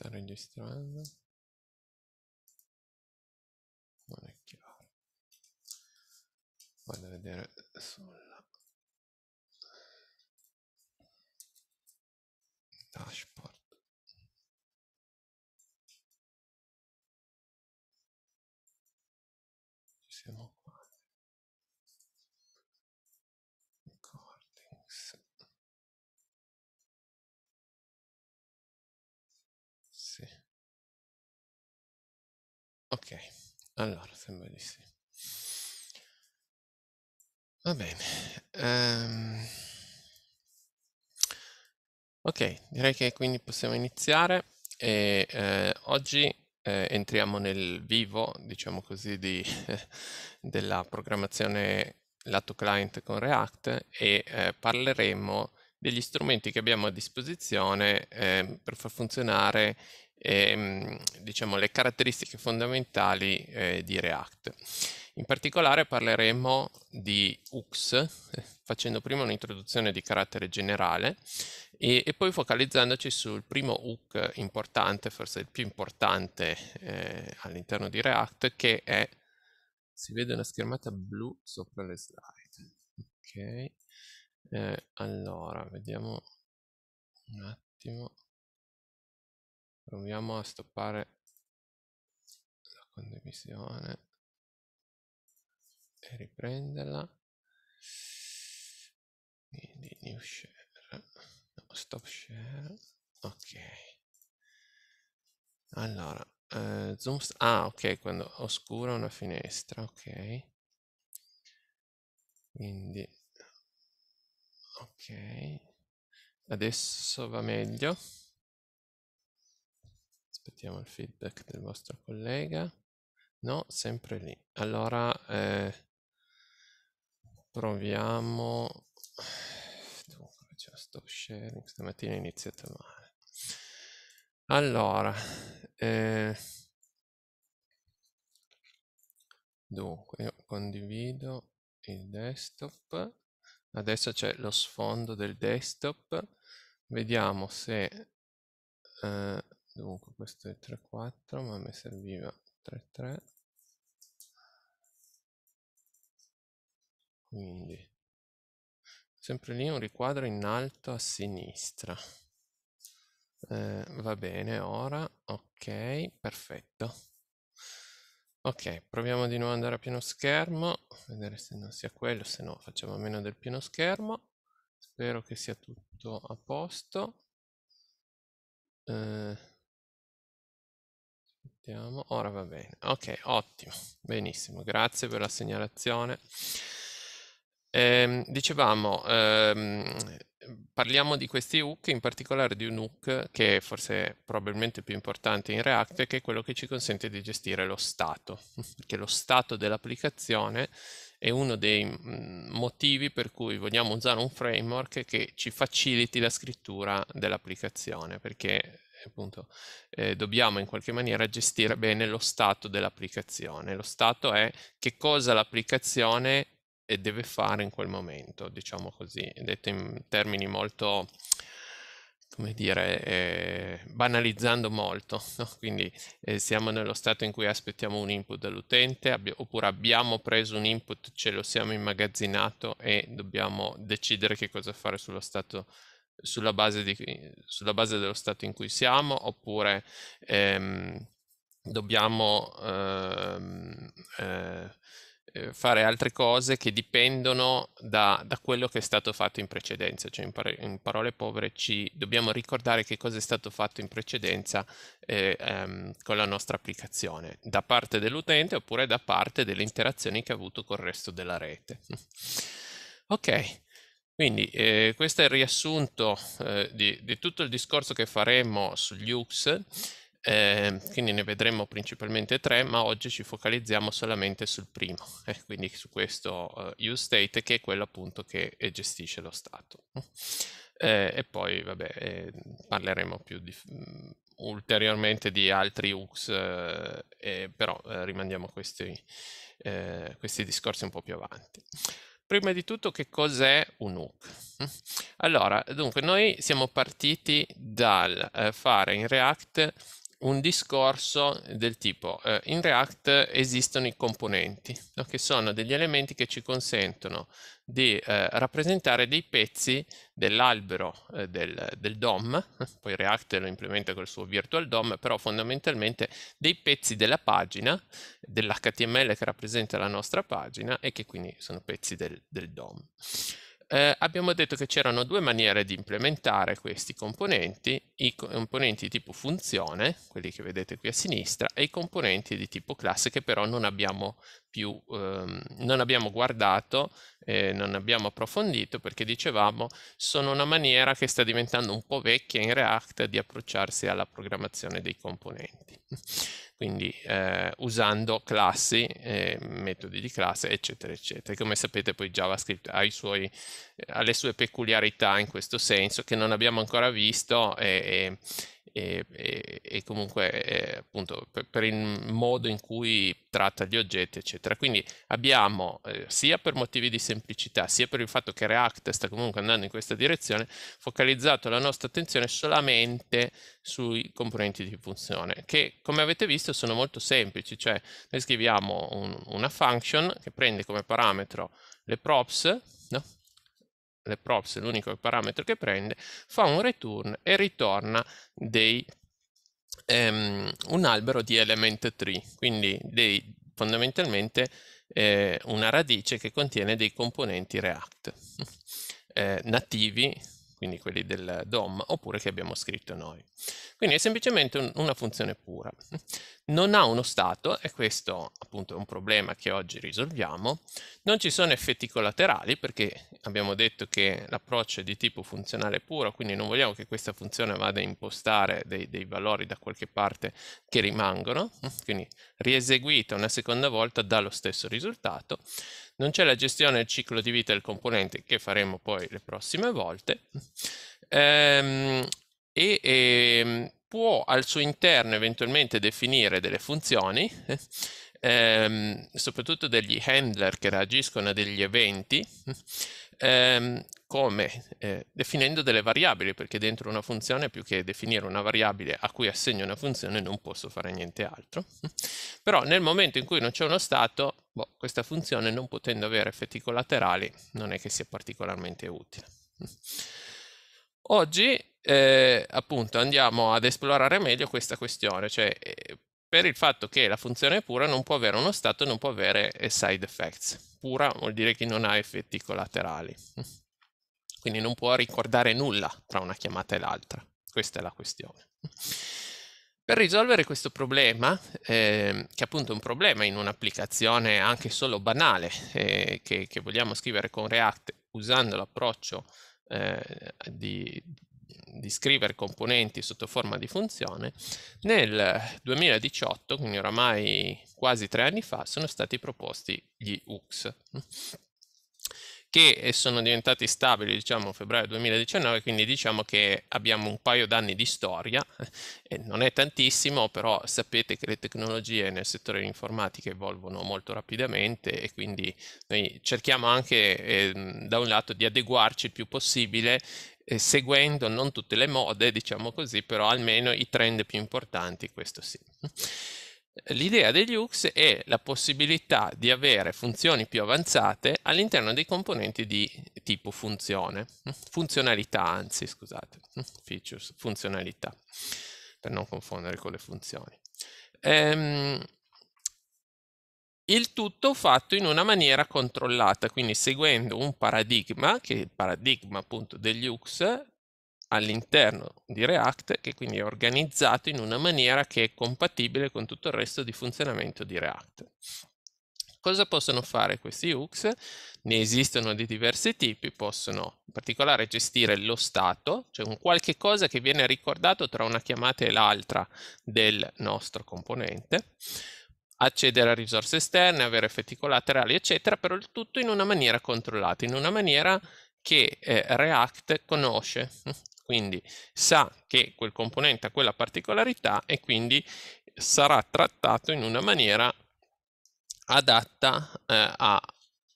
sta registrando non è chiaro vado a vedere sulla dashboard Ok, allora sembra di sì. Va bene. Um, ok, direi che quindi possiamo iniziare e eh, oggi eh, entriamo nel vivo, diciamo così, di, della programmazione lato client con React e eh, parleremo degli strumenti che abbiamo a disposizione ehm, per far funzionare ehm, diciamo, le caratteristiche fondamentali eh, di React. In particolare parleremo di UX, facendo prima un'introduzione di carattere generale e, e, poi focalizzandoci sul primo hook importante, forse il più importante eh, all'interno di React, che è, si vede una schermata blu sopra le slide. Ok, eh, allora vediamo un attimo proviamo a stoppare la condivisione e riprenderla quindi new share no, stop share ok allora eh, zoom ah ok quando oscura una finestra ok quindi ok adesso va meglio Aspettiamo il feedback del vostro collega. No, sempre lì. Allora eh, proviamo. Dunque, già sto sharing, stamattina iniziate male. Allora, eh, dunque, io condivido il desktop. Adesso c'è lo sfondo del desktop. Vediamo se eh, dunque questo è 3 4 ma a me serviva 3 3 quindi sempre lì un riquadro in alto a sinistra eh, va bene ora ok perfetto ok proviamo di nuovo ad andare a pieno schermo vedere se non sia quello se no facciamo a meno del pieno schermo spero che sia tutto a posto eh, Vediamo, ora va bene. Ok, ottimo, benissimo, grazie per la segnalazione. Ehm, dicevamo, ehm, parliamo di questi hook, in particolare di un hook che è forse probabilmente più importante in React, che è quello che ci consente di gestire lo stato, perché lo stato dell'applicazione è uno dei mm, motivi per cui vogliamo usare un framework che ci faciliti la scrittura dell'applicazione, perché appunto eh, dobbiamo in qualche maniera gestire bene lo stato dell'applicazione. Lo stato è che cosa l'applicazione eh, deve fare in quel momento, diciamo così, detto in termini molto come dire, eh, banalizzando molto, no? quindi eh, siamo nello stato in cui aspettiamo un input dall'utente abbi oppure abbiamo preso un input, ce lo siamo immagazzinato e dobbiamo decidere che cosa fare sullo stato sulla base, di, sulla base dello stato in cui siamo oppure ehm, dobbiamo ehm, eh, eh, fare altre cose che dipendono da, da, quello che è stato fatto in precedenza, cioè in, par- in, parole povere ci dobbiamo ricordare che cosa è stato fatto in precedenza eh, ehm, con la nostra applicazione, da parte dell'utente oppure da parte delle interazioni che ha avuto con il resto della rete. ok. Quindi eh, questo è il riassunto eh, di, di, tutto il discorso che faremo sugli UX, eh, quindi ne vedremo principalmente tre, ma oggi ci focalizziamo solamente sul primo, eh, quindi su questo eh, use state che è quello appunto che eh, gestisce lo Stato. e poi vabbè, parleremo più di, mh, mm, ulteriormente di altri UX, però rimandiamo questi, questi discorsi un po' più avanti prima di tutto che cos'è un hook? Allora, dunque, noi siamo partiti dal eh, fare in React un discorso del tipo eh, in React esistono i componenti, no? che sono degli elementi che ci consentono di eh, rappresentare dei pezzi dell'albero eh, del, del, DOM, poi React lo implementa col suo virtual DOM, però fondamentalmente dei pezzi della pagina, dell'HTML che rappresenta la nostra pagina e che quindi sono pezzi del, del DOM. Eh, abbiamo detto che c'erano due maniere di implementare questi componenti i componenti di tipo funzione, quelli che vedete qui a sinistra, e i componenti di tipo classe che però non abbiamo più, ehm, non abbiamo guardato, eh, non abbiamo approfondito perché dicevamo sono una maniera che sta diventando un po' vecchia in React di approcciarsi alla programmazione dei componenti. Quindi eh, usando classi, eh, metodi di classe, eccetera, eccetera. Come sapete poi JavaScript ha i suoi ha le sue peculiarità in questo senso che non abbiamo ancora visto e, e, e, e comunque eh, appunto per, per, il modo in cui tratta gli oggetti eccetera. Quindi abbiamo eh, sia per motivi di semplicità sia per il fatto che React sta comunque andando in questa direzione focalizzato la nostra attenzione solamente sui componenti di funzione che come avete visto sono molto semplici, cioè noi scriviamo un, una function che prende come parametro le props le props è l'unico parametro che prende, fa un return e ritorna dei, um, un albero di element tree, quindi dei, fondamentalmente eh, una radice che contiene dei componenti React eh, nativi quindi quelli del DOM, oppure che abbiamo scritto noi. Quindi è semplicemente un, una funzione pura. Non ha uno stato, e questo appunto è un problema che oggi risolviamo, non ci sono effetti collaterali, perché abbiamo detto che l'approccio è di tipo funzionale puro, quindi non vogliamo che questa funzione vada a impostare dei, dei valori da qualche parte che rimangono, quindi rieseguita una seconda volta dà lo stesso risultato non c'è la gestione del ciclo di vita del componente che faremo poi le prossime volte ehm, e, e, ehm, può al suo interno eventualmente definire delle funzioni ehm, soprattutto degli handler che reagiscono a degli eventi ehm, come eh, definendo delle variabili, perché dentro una funzione più che definire una variabile a cui assegno una funzione non posso fare niente altro. Però nel momento in cui non c'è uno stato, boh, questa funzione non potendo avere effetti collaterali non è che sia particolarmente utile. Oggi eh, appunto andiamo ad esplorare meglio questa questione, cioè eh, per il fatto che la funzione è pura non può avere uno stato e non può avere eh, side effects. Pura vuol dire che non ha effetti collaterali. quindi non può ricordare nulla tra una chiamata e l'altra. Questa è la questione. Per risolvere questo problema, eh, che è appunto è un problema in un'applicazione anche solo banale, eh, che, che, vogliamo scrivere con React usando l'approccio eh, di, di scrivere componenti sotto forma di funzione, nel 2018, quindi oramai quasi tre anni fa, sono stati proposti gli UX che eh, sono diventati stabili diciamo febbraio 2019 quindi diciamo che abbiamo un paio d'anni di storia e non è tantissimo però sapete che le tecnologie nel settore dell'informatica evolvono molto rapidamente e quindi noi cerchiamo anche eh, da un lato di adeguarci il più possibile eh, seguendo non tutte le mode diciamo così però almeno i trend più importanti questo sì L'idea degli UX è la possibilità di avere funzioni più avanzate all'interno dei componenti di tipo funzione, funzionalità anzi, scusate, features, funzionalità, per non confondere con le funzioni. Ehm, il tutto fatto in una maniera controllata, quindi seguendo un paradigma, che è il paradigma appunto degli UX, all'interno di React che quindi è organizzato in una maniera che è compatibile con tutto il resto di funzionamento di React. Cosa possono fare questi UX? Ne esistono di diversi tipi, possono in particolare gestire lo stato, cioè un qualche cosa che viene ricordato tra una chiamata e l'altra del nostro componente, accedere a risorse esterne, avere effetti collaterali, eccetera, però il tutto in una maniera controllata, in una maniera che eh, React conosce quindi sa che quel componente ha quella particolarità e quindi sarà trattato in una maniera adatta eh, a,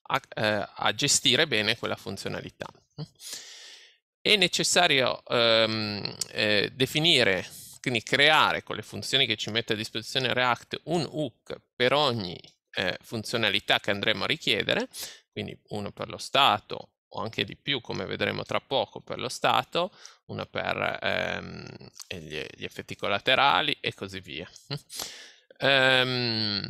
a, eh, a, gestire bene quella funzionalità. È necessario ehm, eh, definire, quindi creare con le funzioni che ci mette a disposizione React un hook per ogni eh, funzionalità che andremo a richiedere, quindi uno per lo stato, o anche di più, come vedremo tra poco, per lo Stato, una per ehm, gli, gli, effetti collaterali e così via. Ehm,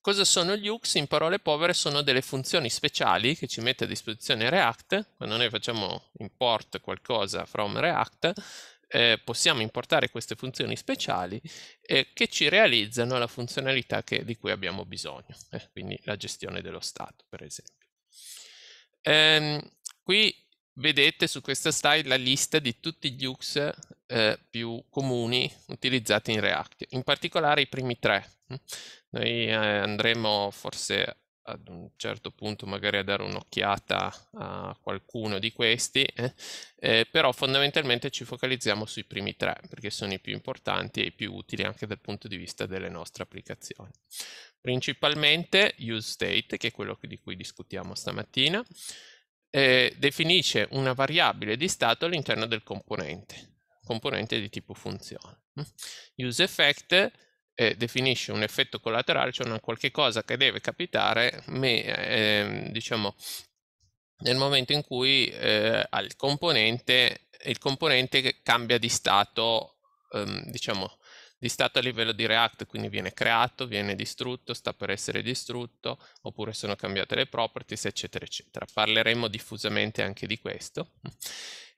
cosa sono gli UX? In parole povere sono delle funzioni speciali che ci mette a disposizione React, quando noi facciamo import qualcosa from React, eh, possiamo importare queste funzioni speciali eh, che ci realizzano la funzionalità che, di cui abbiamo bisogno, eh, quindi la gestione dello stato, per esempio. Ehm, qui vedete su questa slide la lista di tutti gli UX eh, più comuni utilizzati in React, in particolare i primi tre. Noi eh, andremo forse ad un certo punto magari a dare un'occhiata a qualcuno di questi, eh? Eh, però fondamentalmente ci focalizziamo sui primi tre perché sono i più importanti e i più utili anche dal punto di vista delle nostre applicazioni. Principalmente use state, che è quello di cui discutiamo stamattina, eh, definisce una variabile di stato all'interno del componente, componente di tipo funzione. Mm. Use effect eh, definisce un effetto collaterale, cioè una qualche cosa che deve capitare, me, eh, diciamo, nel momento in cui eh, al componente, il componente cambia di stato, ehm, diciamo, di stato a livello di React, quindi viene creato, viene distrutto, sta per essere distrutto, oppure sono cambiate le properties, eccetera, eccetera. Parleremo diffusamente anche di questo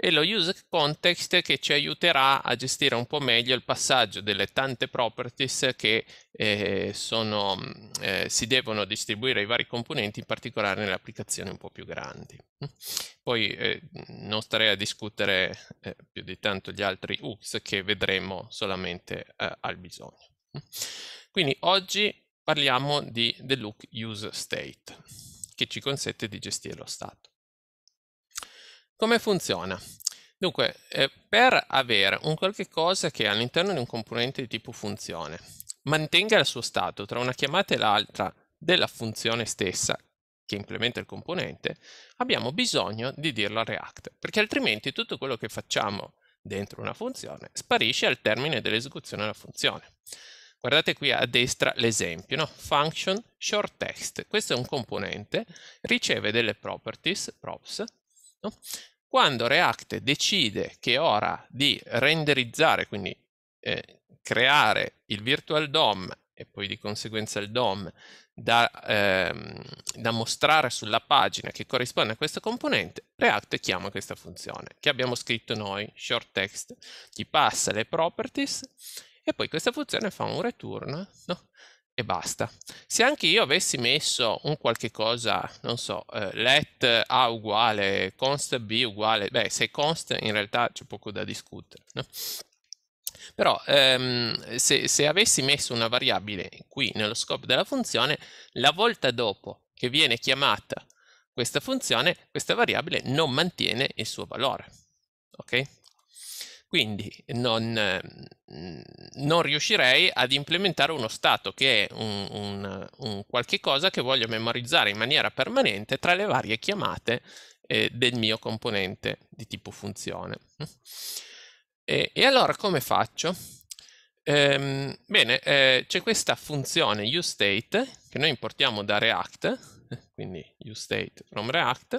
e lo use context che ci aiuterà a gestire un po' meglio il passaggio delle tante properties che eh, sono, mm, eh, si devono distribuire ai vari componenti, in particolare nelle applicazioni un po' più grandi. Poi eh, non starei a discutere eh, più di tanto gli altri hooks che vedremo solamente eh, al bisogno. Quindi oggi parliamo di the look use state, che ci consente di gestire lo stato. Come funziona? Dunque, eh, per avere un qualche cosa che all'interno di un componente di tipo funzione mantenga il suo stato tra una chiamata e l'altra della funzione stessa che implementa il componente, abbiamo bisogno di dirlo a React, perché altrimenti tutto quello che facciamo dentro una funzione sparisce al termine dell'esecuzione della funzione. Guardate qui a destra l'esempio, no? function short text. Questo è un componente, riceve delle properties, props, No? Quando React decide che è ora di renderizzare, quindi eh, creare il virtual DOM e poi di conseguenza il DOM da, ehm, da, mostrare sulla pagina che corrisponde a questo componente, React chiama questa funzione che abbiamo scritto noi, short text, gli passa le properties e poi questa funzione fa un return no? e basta. Se anche io avessi messo un qualche cosa, non so, eh, let a uguale, const b uguale, beh, se const in realtà c'è poco da discutere, no? Però ehm, se, se avessi messo una variabile qui nello scopo della funzione, la volta dopo che viene chiamata questa funzione, questa variabile non mantiene il suo valore. Ok? Quindi non, mhmm, non riuscirei ad implementare uno stato che è un, un, un qualche cosa che voglio memorizzare in maniera permanente tra le varie chiamate eh, del mio componente di tipo funzione. E, e allora come faccio? Ehm, bene, eh, c'è questa funzione useState che noi importiamo da React, quindi useState from React,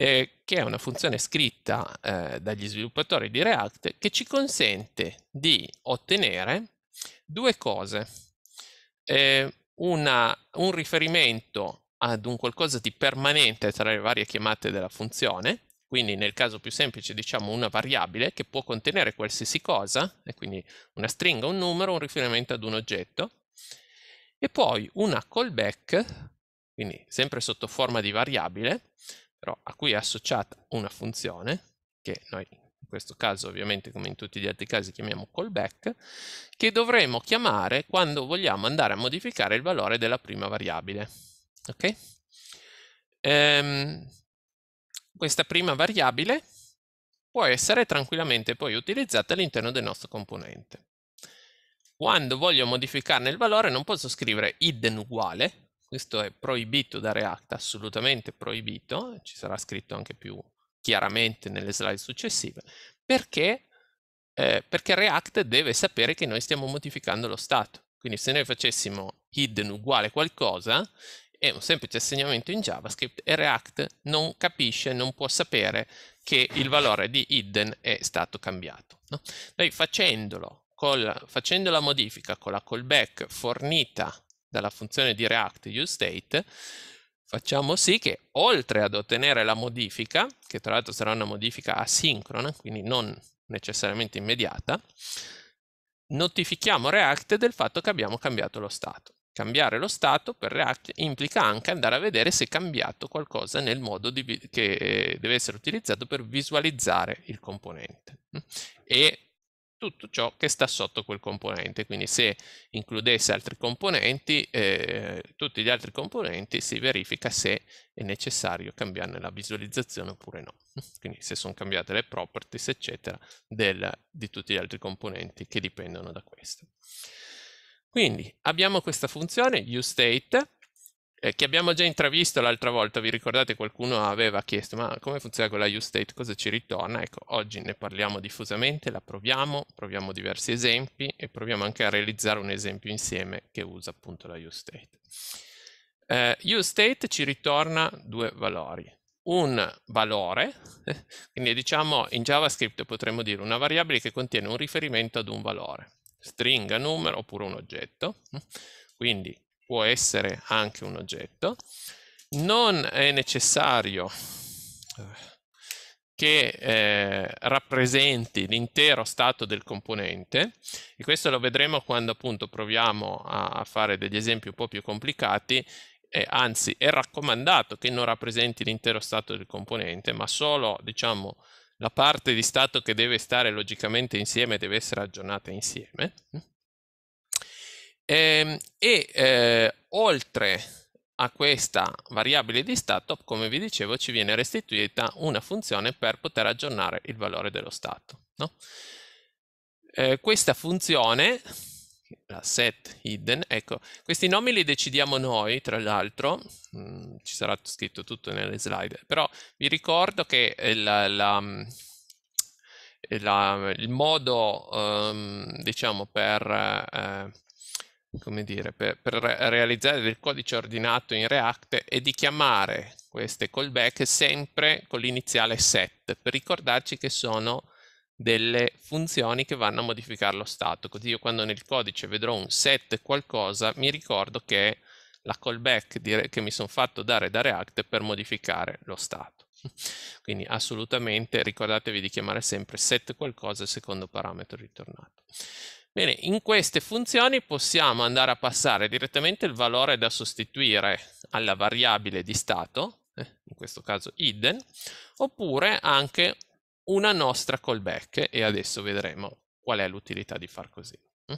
eh, che è una funzione scritta eh, dagli sviluppatori di React che ci consente di ottenere due cose. Eh, una, un riferimento ad un qualcosa di permanente tra le varie chiamate della funzione, quindi nel caso più semplice diciamo una variabile che può contenere qualsiasi cosa, e quindi una stringa, un numero, un riferimento ad un oggetto, e poi una callback, quindi sempre sotto forma di variabile, però a cui è associata una funzione, che noi in questo caso ovviamente come in tutti gli altri casi chiamiamo callback, che dovremo chiamare quando vogliamo andare a modificare il valore della prima variabile. ok Ehm, questa prima variabile può essere tranquillamente poi utilizzata all'interno del nostro componente. Quando voglio modificarne il valore non posso scrivere hidden uguale, questo è proibito da React, assolutamente proibito, ci sarà scritto anche più chiaramente nelle slide successive, perché, eh, perché React deve sapere che noi stiamo modificando lo stato. Quindi se noi facessimo hidden uguale qualcosa, è un semplice assegnamento in JavaScript e React non capisce, non può sapere che il valore di hidden è stato cambiato. No? Noi facendolo, col, facendo la modifica con la callback fornita dalla funzione di React useState, facciamo sì che oltre ad ottenere la modifica, che tra l'altro sarà una modifica asincrona, quindi non necessariamente immediata, notifichiamo React del fatto che abbiamo cambiato lo stato. Cambiare lo stato per React implica anche andare a vedere se è cambiato qualcosa nel modo di, che deve essere utilizzato per visualizzare il componente. E tutto ciò che sta sotto quel componente, quindi se includesse altri componenti, eh, tutti gli altri componenti si verifica se è necessario cambiarne la visualizzazione oppure no, quindi se sono cambiate le properties eccetera del, di tutti gli altri componenti che dipendono da questo. Quindi abbiamo questa funzione useState eh, che abbiamo già intravisto l'altra volta, vi ricordate qualcuno aveva chiesto ma come funziona quella U-State, cosa ci ritorna? Ecco, oggi ne parliamo diffusamente, la proviamo, proviamo diversi esempi e proviamo anche a realizzare un esempio insieme che usa appunto la U-State. Eh, U-State ci ritorna due valori, un valore, quindi diciamo in JavaScript potremmo dire una variabile che contiene un riferimento ad un valore, stringa, numero oppure un oggetto, quindi può essere anche un oggetto. Non è necessario eh, che eh, rappresenti l'intero stato del componente e questo lo vedremo quando appunto proviamo a fare degli esempi un po' più complicati eh, anzi è raccomandato che non rappresenti l'intero stato del componente ma solo diciamo la parte di stato che deve stare logicamente insieme deve essere aggiornata insieme eh? Ehm, e eh, oltre a questa variabile di stato, come vi dicevo, ci viene restituita una funzione per poter aggiornare il valore dello stato. No? Eh, questa funzione, la set hidden, ecco, questi nomi li decidiamo noi, tra l'altro, mm, ci sarà scritto tutto nelle slide, però vi ricordo che eh, la, la, mm, la, il modo, um, diciamo, per... Eh, come dire, per, per, realizzare del codice ordinato in React e di chiamare queste callback sempre con l'iniziale set per ricordarci che sono delle funzioni che vanno a modificare lo stato. Così io quando nel codice vedrò un set qualcosa mi ricordo che è la callback di, che mi sono fatto dare da React per modificare lo stato. Quindi assolutamente ricordatevi di chiamare sempre set qualcosa secondo parametro ritornato. Bene, in queste funzioni possiamo andare a passare direttamente il valore da sostituire alla variabile di stato, eh, in questo caso hidden, oppure anche una nostra callback e adesso vedremo qual è l'utilità di far così. Mm.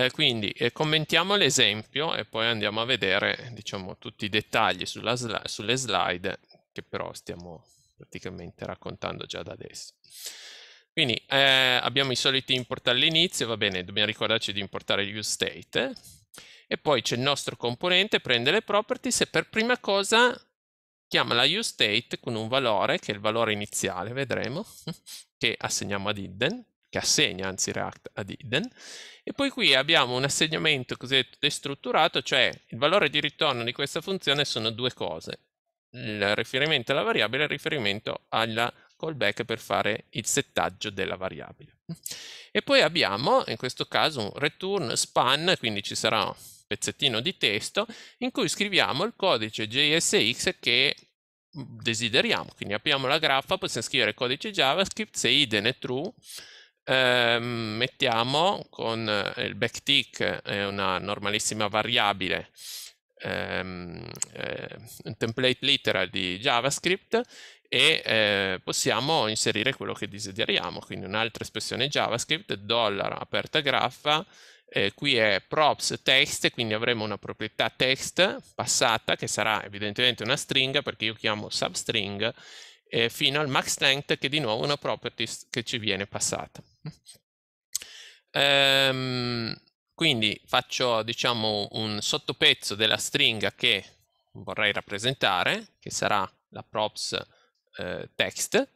Eh, quindi eh, commentiamo l'esempio e poi andiamo a vedere diciamo, tutti i dettagli sli sulle slide che però stiamo praticamente raccontando già da adesso. Quindi eh, abbiamo i soliti import all'inizio, va bene, dobbiamo ricordarci di importare gli useState. E poi c'è il nostro componente, prende le properties e per prima cosa chiama la useState con un valore, che è il valore iniziale, vedremo, che assegniamo ad Hidden, che assegna anzi React ad Hidden. E poi qui abbiamo un assegnamento cosiddetto destrutturato, cioè il valore di ritorno di questa funzione sono due cose, il riferimento alla variabile e il riferimento alla variabile callback per fare il settaggio della variabile. E poi abbiamo in questo caso un return span, quindi ci sarà un pezzettino di testo in cui scriviamo il codice JSX che mm, desideriamo. Quindi apriamo la graffa, possiamo scrivere codice JavaScript, se hidden è true, eh, mettiamo con eh, il backtick è eh, una normalissima variabile ehm, eh, un template literal di JavaScript e eh, possiamo inserire quello che desideriamo, quindi un'altra espressione JavaScript, dollaro aperta graffa, eh, qui è props text, quindi avremo una proprietà text passata che sarà evidentemente una stringa perché io chiamo substring eh, fino al max length che di nuovo è una property che ci viene passata. Ehm, quindi faccio diciamo un sottopezzo della stringa che vorrei rappresentare, che sarà la props eh, text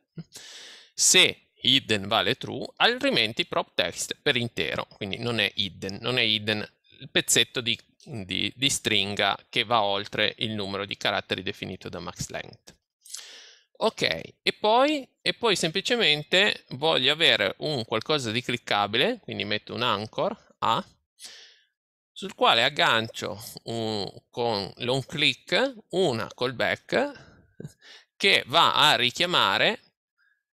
se hidden vale true, altrimenti prop text per intero, quindi non è hidden, non è hidden il pezzetto di, di, di stringa che va oltre il numero di caratteri definito da max length. Ok, e poi, e poi, semplicemente voglio avere un qualcosa di cliccabile, quindi metto un anchor A, sul quale aggancio un, con long click una callback che va a richiamare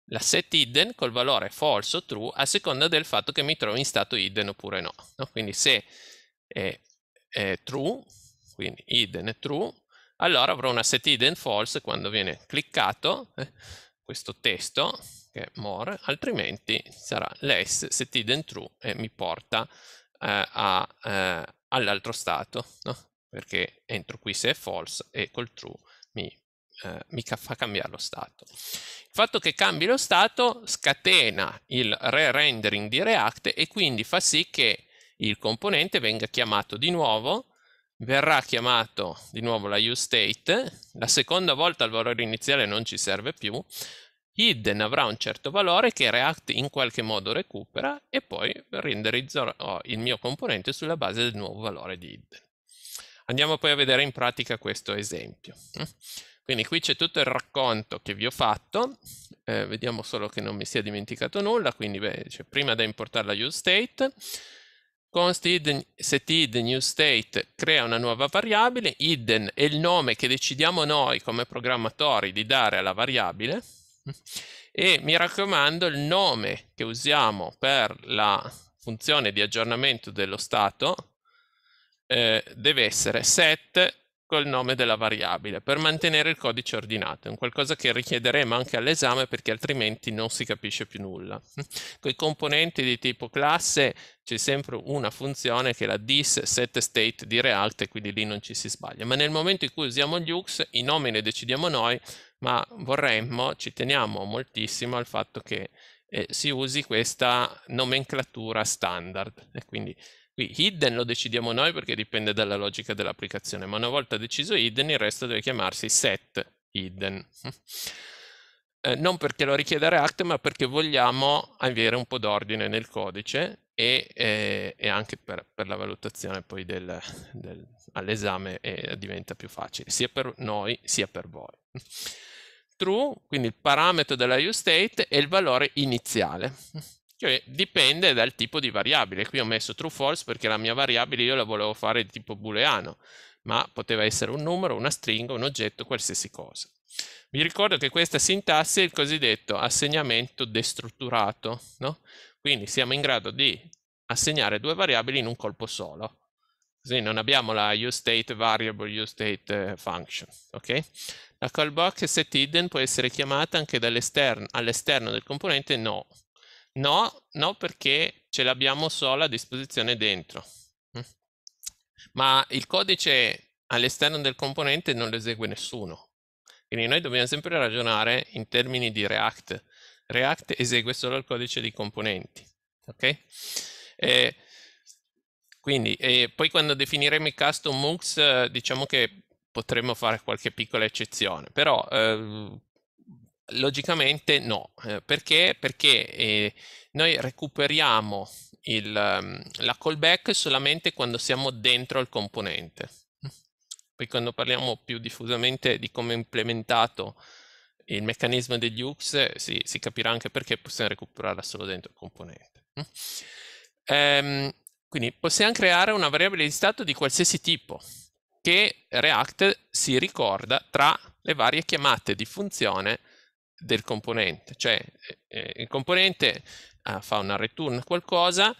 la set hidden col valore false o true a seconda del fatto che mi trovi in stato hidden oppure no. no? Quindi se è, è, true, quindi hidden è true, allora avrò una set hidden false quando viene cliccato eh, questo testo che è more, altrimenti sarà less set hidden true e mi porta eh, eh, all'altro stato, no? perché entro qui se è false e col true eh, mica fa cambiare lo stato. Il fatto che cambi lo stato scatena il re-rendering di React e quindi fa sì che il componente venga chiamato di nuovo, verrà chiamato di nuovo la useState, la seconda volta il valore iniziale non ci serve più, hidden avrà un certo valore che React in qualche modo recupera e poi renderizzerò il mio componente sulla base del nuovo valore di hidden. Andiamo poi a vedere in pratica questo esempio. Quindi qui c'è tutto il racconto che vi ho fatto, eh, vediamo solo che non mi sia dimenticato nulla, quindi beh, cioè, prima da importare la use state, const hidden, set hidden use state crea una nuova variabile, hidden è il nome che decidiamo noi come programmatori di dare alla variabile, e mi raccomando il nome che usiamo per la funzione di aggiornamento dello stato eh, deve essere set col nome della variabile per mantenere il codice ordinato, è un qualcosa che richiederemo anche all'esame perché altrimenti non si capisce più nulla. Con i componenti di tipo classe c'è sempre una funzione che è la dis set state di realte, quindi lì non ci si sbaglia, ma nel momento in cui usiamo gli UX i nomi ne decidiamo noi, ma vorremmo, ci teniamo moltissimo al fatto che eh, si usi questa nomenclatura standard e quindi Qui hidden lo decidiamo noi perché dipende dalla logica dell'applicazione, ma una volta deciso hidden il resto deve chiamarsi set hidden. Eh, non perché lo richiede React, ma perché vogliamo avere un po' d'ordine nel codice e, eh, e anche per, per, la valutazione poi del, del, all'esame eh, diventa più facile, sia per noi sia per voi. True, quindi il parametro della useState è il valore iniziale. Cioè dipende dal tipo di variabile. Qui ho messo true false perché la mia variabile io la volevo fare di tipo booleano, ma poteva essere un numero, una stringa, un oggetto, qualsiasi cosa. Vi ricordo che questa sintassi è il cosiddetto assegnamento destrutturato, no? Quindi siamo in grado di assegnare due variabili in un colpo solo. Così non abbiamo la useState variable, useState eh, function, ok? La callbox setHidden può essere chiamata anche all'esterno all del componente no, No, no perché ce l'abbiamo solo a disposizione dentro. Mm. Ma il codice all'esterno del componente non lo esegue nessuno. Quindi noi dobbiamo sempre ragionare in termini di React. React esegue solo il codice di componenti. Okay? E quindi, e poi quando definiremo i custom MOOCs, eh, diciamo che potremmo fare qualche piccola eccezione, però eh, Logicamente no, eh, perché? Perché eh, noi recuperiamo il, ehm, la callback solamente quando siamo dentro il componente. Poi quando parliamo più diffusamente di come è implementato il meccanismo degli UX, eh, si, si capirà anche perché possiamo recuperarla solo dentro il componente. Ehm, quindi possiamo creare una variabile di stato di qualsiasi tipo che React si ricorda tra le varie chiamate di funzione del componente, cioè eh, eh, il componente ah, fa una return qualcosa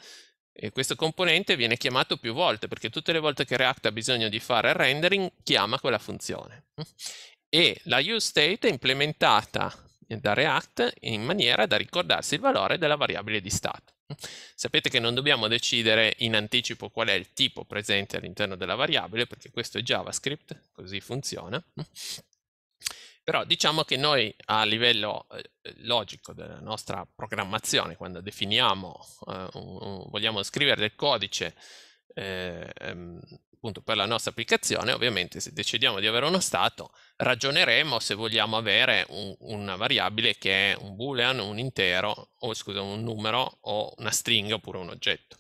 e questo componente viene chiamato più volte perché tutte le volte che React ha bisogno di fare il rendering chiama quella funzione e la useState è implementata da React in maniera da ricordarsi il valore della variabile di stato. Sapete che non dobbiamo decidere in anticipo qual è il tipo presente all'interno della variabile perché questo è JavaScript, così funziona però diciamo che noi a livello eh, logico della nostra programmazione, quando definiamo, eh, un, vogliamo scrivere del codice eh, ehm, appunto per la nostra applicazione, ovviamente se decidiamo di avere uno stato, ragioneremo se vogliamo avere un, una variabile che è un boolean, un intero, o scusa, un numero o una stringa oppure un oggetto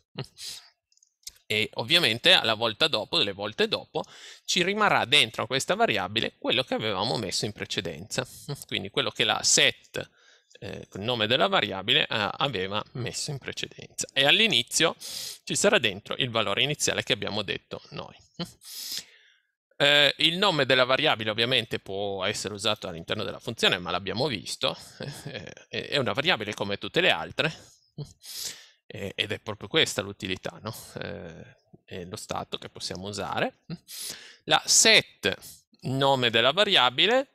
e ovviamente alla volta dopo, delle volte dopo, ci rimarrà dentro a questa variabile quello che avevamo messo in precedenza, quindi quello che la set il eh, nome della variabile aveva messo in precedenza e all'inizio ci sarà dentro il valore iniziale che abbiamo detto noi. Eh, il nome della variabile ovviamente può essere usato all'interno della funzione ma l'abbiamo visto, eh, è una variabile come tutte le altre eh, ed è proprio questa l'utilità, no? eh, lo stato che possiamo usare. La set nome della variabile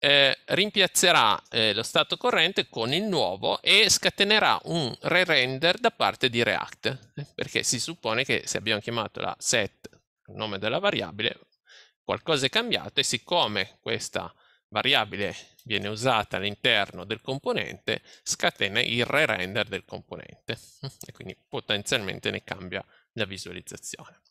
eh, rimpiazzerà eh, lo stato corrente con il nuovo e scatenerà un re-render da parte di React, eh, perché si suppone che se abbiamo chiamato la set, nome della variabile, qualcosa è cambiato e siccome questa variabile viene usata all'interno del componente scatena il re-render del componente e quindi potenzialmente ne cambia la visualizzazione.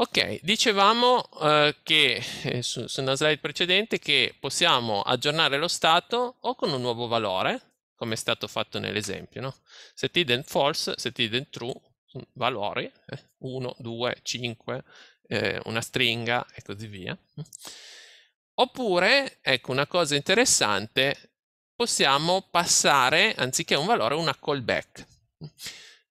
Ok, dicevamo eh, che eh, su, su, una slide precedente che possiamo aggiornare lo stato o con un nuovo valore, come è stato fatto nell'esempio, no? Setident false, setident true, mm, valori, 1, 2, 5, una stringa e così via. Oppure, ecco una cosa interessante, possiamo passare, anziché un valore, una callback.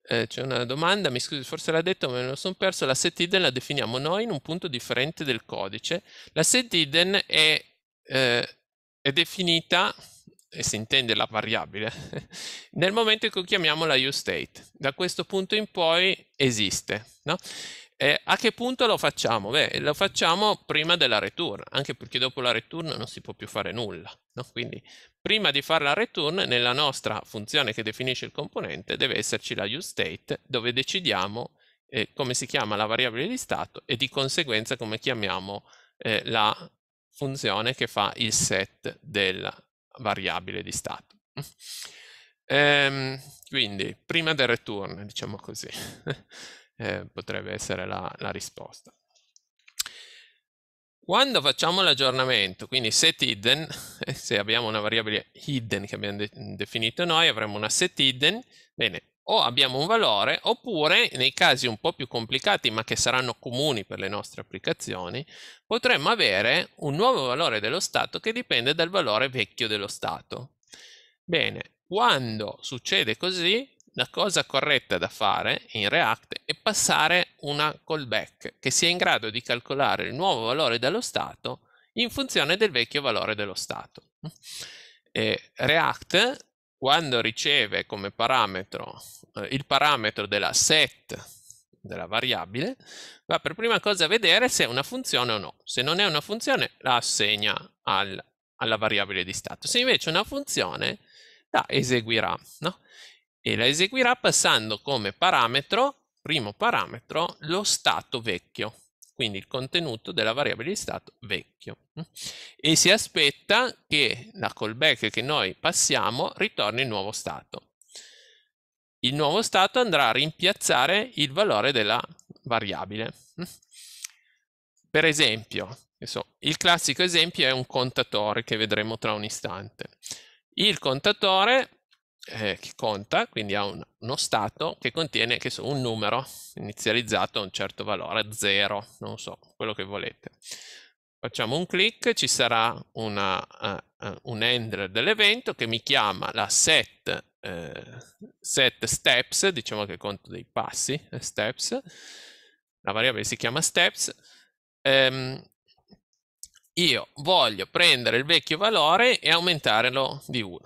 Eh, c'è una domanda, mi scusi, forse l'ha detto, ma me lo sono perso. La set hidden la definiamo noi in un punto differente del codice. La set hidden è, eh, è definita, e si intende la variabile, nel momento in cui chiamiamo la useState. Da questo punto in poi esiste. No? Eh, a che punto lo facciamo? Beh, lo facciamo prima della return, anche perché dopo la return non si può più fare nulla. No? Quindi prima di fare la return, nella nostra funzione che definisce il componente, deve esserci la useState, dove decidiamo eh, come si chiama la variabile di stato e di conseguenza come chiamiamo eh, la funzione che fa il set della variabile di stato. Ehm, quindi prima del return, diciamo così. eh, potrebbe essere la, la risposta. Quando facciamo l'aggiornamento, quindi set hidden, se abbiamo una variabile hidden che abbiamo de definito noi, avremo una set hidden, bene, o abbiamo un valore, oppure nei casi un po' più complicati, ma che saranno comuni per le nostre applicazioni, potremmo avere un nuovo valore dello stato che dipende dal valore vecchio dello stato. Bene, quando succede così, la cosa corretta da fare in React è passare una callback che sia in grado di calcolare il nuovo valore dello stato in funzione del vecchio valore dello stato. E React, quando riceve come parametro eh, il parametro della set della variabile, va per prima cosa a vedere se è una funzione o no. Se non è una funzione, la assegna al, alla variabile di stato. Se invece è una funzione, la eseguirà. No? e la eseguirà passando come parametro, primo parametro, lo stato vecchio, quindi il contenuto della variabile di stato vecchio. E si aspetta che la callback che noi passiamo ritorni il nuovo stato. Il nuovo stato andrà a rimpiazzare il valore della variabile. Per esempio, il classico esempio è un contatore che vedremo tra un istante. Il contatore eh, che conta, quindi ha un, uno stato che contiene che so, un numero inizializzato a un certo valore, 0, non so, quello che volete. Facciamo un clic, ci sarà una, uh, un handler dell'evento che mi chiama la set, uh, set steps, diciamo che conto dei passi, steps, la variabile si chiama steps, um, io voglio prendere il vecchio valore e aumentarlo di 1.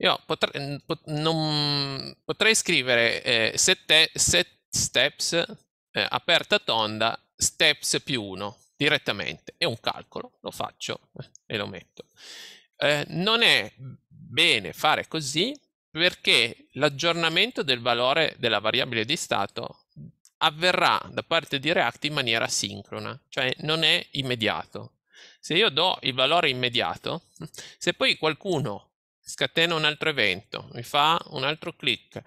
Io potrei, pot, non, potrei scrivere eh, set, set steps eh, aperta tonda steps più 1 direttamente. È un calcolo, lo faccio eh, e lo metto. Eh, non è bene fare così perché l'aggiornamento del valore della variabile di stato avverrà da parte di React in maniera sincrona, cioè non è immediato. Se io do il valore immediato, se poi qualcuno scatena un altro evento, mi fa un altro clic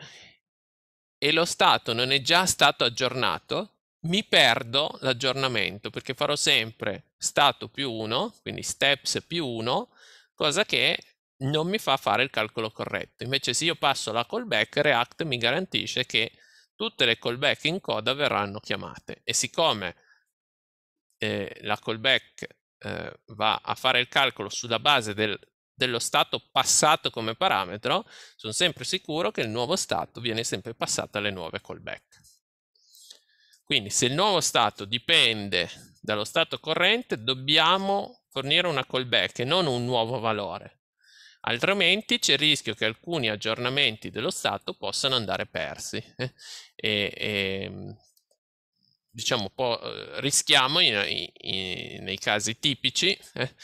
e lo stato non è già stato aggiornato, mi perdo l'aggiornamento perché farò sempre stato più 1, quindi steps più 1, cosa che non mi fa fare il calcolo corretto. Invece se io passo la callback, React mi garantisce che tutte le callback in coda verranno chiamate e siccome eh, la callback eh, va a fare il calcolo sulla base del dello stato passato come parametro, sono sempre sicuro che il nuovo stato viene sempre passato alle nuove callback. Quindi se il nuovo stato dipende dallo stato corrente, dobbiamo fornire una callback e non un nuovo valore. Altrimenti c'è il rischio che alcuni aggiornamenti dello stato possano andare persi. Eh. E, e, diciamo, rischiamo in, in, nei casi tipici eh,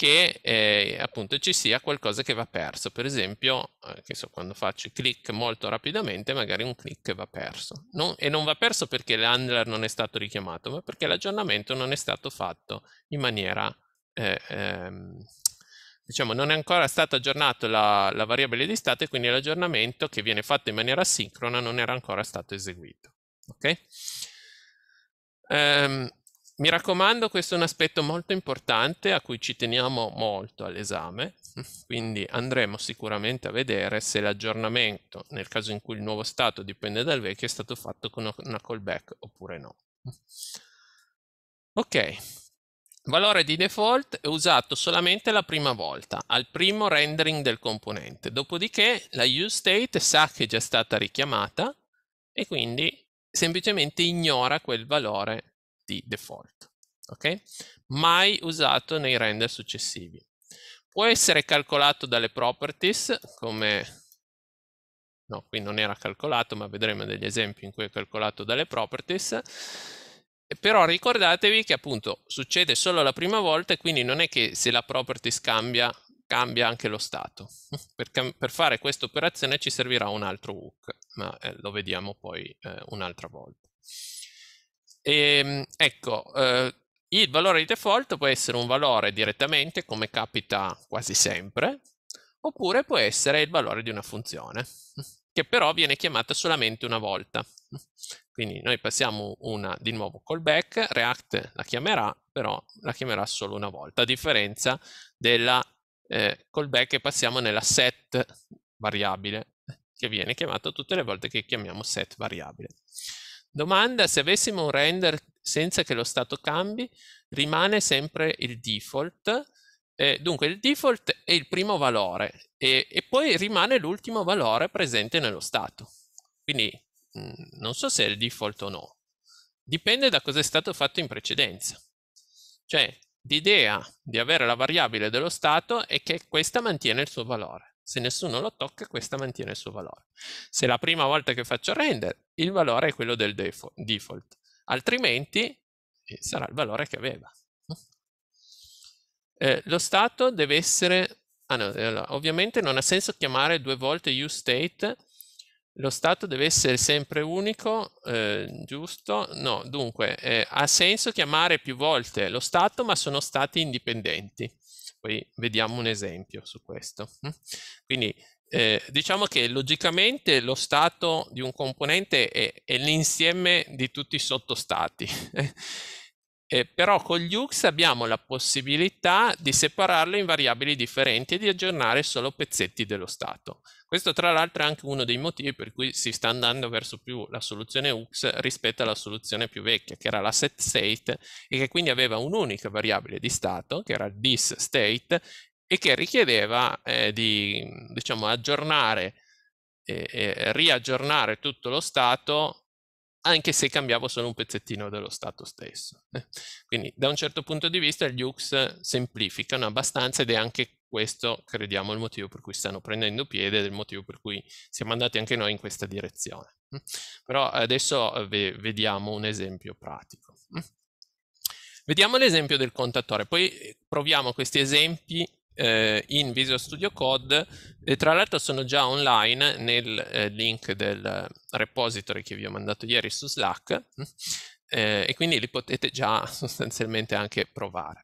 che eh, appunto ci sia qualcosa che va perso. Per esempio, eh, so, quando faccio click molto rapidamente, magari un click va perso. Non, e non va perso perché l'handler non è stato richiamato, ma perché l'aggiornamento non è stato fatto in maniera... Eh, ehm, diciamo, non è ancora stata aggiornata la, la variabile di stato e quindi l'aggiornamento che viene fatto in maniera sincrona non era ancora stato eseguito. Ok? Um, mi raccomando, questo è un aspetto molto importante a cui ci teniamo molto all'esame, quindi andremo sicuramente a vedere se l'aggiornamento, nel caso in cui il nuovo stato dipende dal vecchio, è stato fatto con una callback oppure no. Ok, valore di default è usato solamente la prima volta, al primo rendering del componente. Dopodiché la useState sa che è già stata richiamata e quindi semplicemente ignora quel valore di default, okay? mai usato nei render successivi. Può essere calcolato dalle properties, come... No, qui non era calcolato, ma vedremo degli esempi in cui è calcolato dalle properties. Però ricordatevi che appunto succede solo la prima volta e quindi non è che se la properties cambia cambia anche lo stato. Per, per fare questa operazione ci servirà un altro hook, ma eh, lo vediamo poi eh, un'altra volta. E, ehm, ecco, eh, il valore di default può essere un valore direttamente, come capita quasi sempre, oppure può essere il valore di una funzione, che però viene chiamata solamente una volta. Quindi noi passiamo una, di nuovo callback, React la chiamerà, però la chiamerà solo una volta, a differenza della eh, callback che passiamo nella set variabile, che viene chiamata tutte le volte che chiamiamo set variabile. Domanda se avessimo un render senza che lo stato cambi, rimane sempre il default. Eh, dunque il default è il primo valore e, e poi rimane l'ultimo valore presente nello stato. Quindi mh, mm, non so se è il default o no. Dipende da cosa è stato fatto in precedenza. Cioè l'idea di avere la variabile dello stato è che questa mantiene il suo valore. Se nessuno lo tocca, questa mantiene il suo valore. Se è la prima volta che faccio render, il valore è quello del default, altrimenti eh, sarà il valore che aveva. Eh, lo stato deve essere... Ah no, eh, ovviamente non ha senso chiamare due volte useState, lo stato deve essere sempre unico, eh, giusto? No, dunque, eh, ha senso chiamare più volte lo stato, ma sono stati indipendenti. Poi vediamo un esempio su questo. Quindi eh, diciamo che logicamente lo stato di un componente è, è l'insieme di tutti i sottostati. Eh, però con gli UX abbiamo la possibilità di separarlo in variabili differenti e di aggiornare solo pezzetti dello stato. Questo tra l'altro è anche uno dei motivi per cui si sta andando verso più la soluzione UX rispetto alla soluzione più vecchia, che era la set state e che quindi aveva un'unica variabile di stato, che era this state, e che richiedeva eh, di diciamo, aggiornare e, e riaggiornare tutto lo stato anche se cambiavo solo un pezzettino dello stato stesso. Quindi da un certo punto di vista gli UX semplificano abbastanza ed è anche questo crediamo è il motivo per cui stanno prendendo piede ed è il motivo per cui siamo andati anche noi in questa direzione. Mm. Però adesso eh, vediamo un esempio pratico. Mm. Vediamo l'esempio del contatore, poi eh, proviamo questi esempi eh, in Visual Studio Code e tra l'altro sono già online nel eh, link del repository che vi ho mandato ieri su Slack mm. eh, e quindi li potete già sostanzialmente anche provare.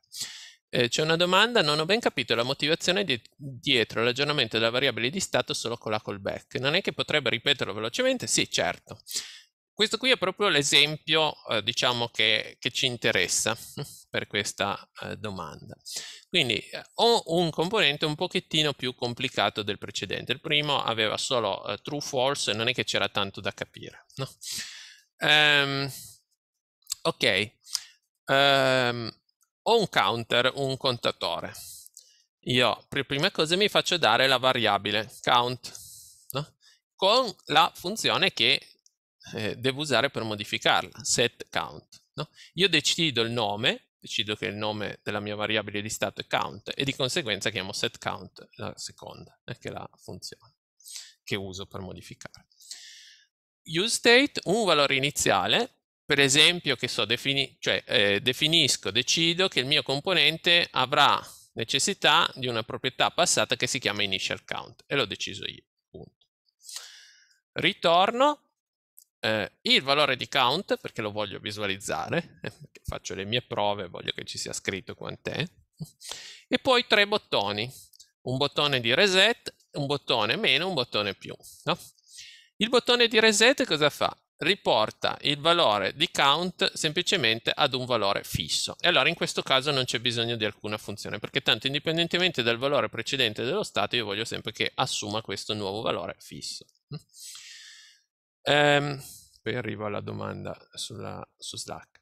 Eh, c'è una domanda, non ho ben capito la motivazione di, dietro l'aggiornamento della variabile di stato solo con la callback. Non è che potrebbe ripeterlo velocemente? Sì, certo. Questo qui è proprio l'esempio, eh, diciamo, che, che, ci interessa per questa eh, domanda. Quindi eh, ho un componente un pochettino più complicato del precedente. Il primo aveva solo eh, true false e non è che c'era tanto da capire. No? Um, ok. Um, ho un counter, un contatore. Io per prima cosa mi faccio dare la variabile count no? con la funzione che eh, devo usare per modificarla, set count. No? Io decido il nome, decido che il nome della mia variabile di stato è count e di conseguenza chiamo set count la seconda, eh, che è la funzione che uso per modificare. UseState, un valore iniziale, per esempio, che so, defini cioè, eh, definisco, decido che il mio componente avrà necessità di una proprietà passata che si chiama initial count e l'ho deciso io. Punto. Ritorno eh, il valore di count perché lo voglio visualizzare, eh, faccio le mie prove, voglio che ci sia scritto quant'è, e poi tre bottoni, un bottone di reset, un bottone meno, un bottone più. No? Il bottone di reset cosa fa? riporta il valore di count semplicemente ad un valore fisso. E allora in questo caso non c'è bisogno di alcuna funzione, perché tanto indipendentemente dal valore precedente dello stato, io voglio sempre che assuma questo nuovo valore fisso. Ehm, poi arrivo alla domanda sulla, su Slack.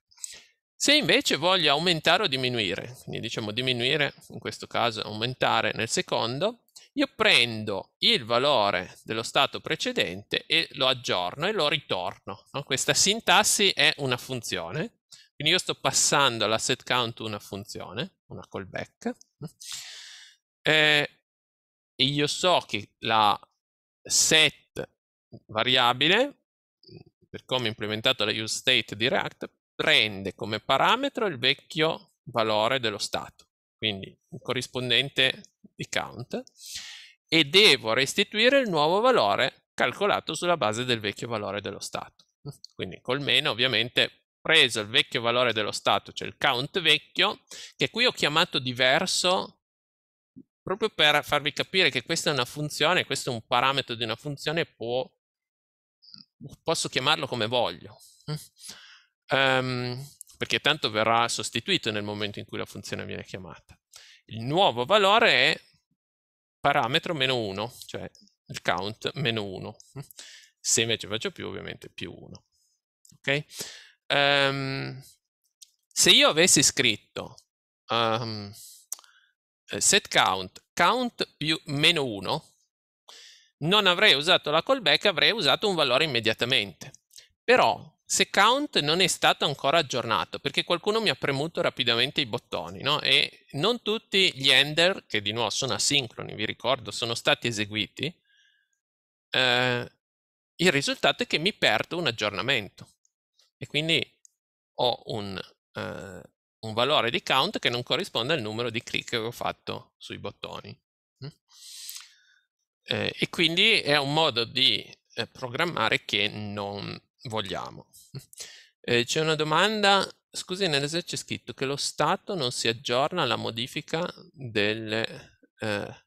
Se invece voglio aumentare o diminuire, quindi diciamo diminuire, in questo caso aumentare nel secondo, io prendo il valore dello stato precedente e lo aggiorno e lo ritorno. No? Questa sintassi è una funzione, quindi io sto passando alla set count una funzione, una callback, e io so che la set variabile, per come implementato la use state di React, prende come parametro il vecchio valore dello stato, quindi il corrispondente di count e devo restituire il nuovo valore calcolato sulla base del vecchio valore dello stato. Quindi col meno ovviamente preso il vecchio valore dello stato, cioè il count vecchio, che qui ho chiamato diverso proprio per farvi capire che questa è una funzione, questo è un parametro di una funzione, può, posso chiamarlo come voglio. Um, perché tanto verrà sostituito nel momento in cui la funzione viene chiamata. Il nuovo valore è parametro meno 1, cioè il count meno 1. Se invece faccio più, ovviamente più 1. Okay? Um, se io avessi scritto um, set count count più meno 1, non avrei usato la callback, avrei usato un valore immediatamente. Però se count non è stato ancora aggiornato perché qualcuno mi ha premuto rapidamente i bottoni no? e non tutti gli ender che di nuovo sono asincroni vi ricordo sono stati eseguiti eh, il risultato è che mi perdo un aggiornamento e quindi ho un, eh, un valore di count che non corrisponde al numero di click che ho fatto sui bottoni mm? eh, e quindi è un modo di eh, programmare che non vogliamo. Eh, c'è una domanda, scusi, nell'esercizio c'è scritto che lo Stato non si aggiorna alla modifica delle, eh,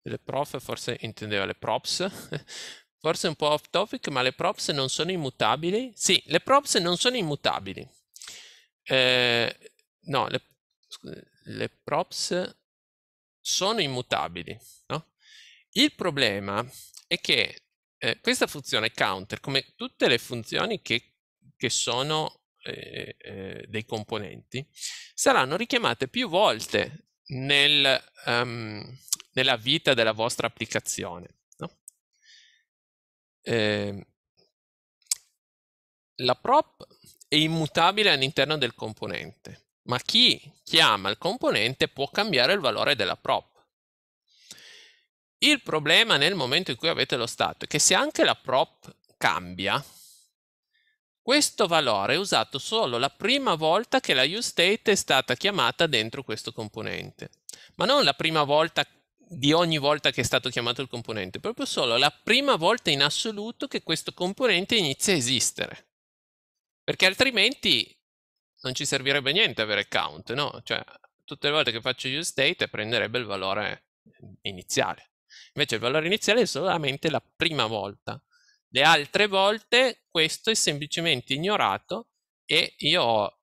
delle prof, forse intendeva le props, forse un po' off topic, ma le props non sono immutabili? Sì, le props non sono immutabili. Eh, no, le, scusate, le props sono immutabili. No? Il problema è che eh, questa funzione counter, come tutte le funzioni che, che sono eh, eh, dei componenti, saranno richiamate più volte nel, um, nella vita della vostra applicazione. No? Ehm, la prop è immutabile all'interno del componente, ma chi chiama il componente può cambiare il valore della prop. Il problema nel momento in cui avete lo stato è che se anche la prop cambia, questo valore è usato solo la prima volta che la useState è stata chiamata dentro questo componente, ma non la prima volta di ogni volta che è stato chiamato il componente, proprio solo la prima volta in assoluto che questo componente inizia a esistere. Perché altrimenti non ci servirebbe niente avere count, no? Cioè, tutte le volte che faccio useState prenderebbe il valore iniziale. Invece il valore iniziale è solamente la prima volta. Le altre volte questo è semplicemente ignorato e io ho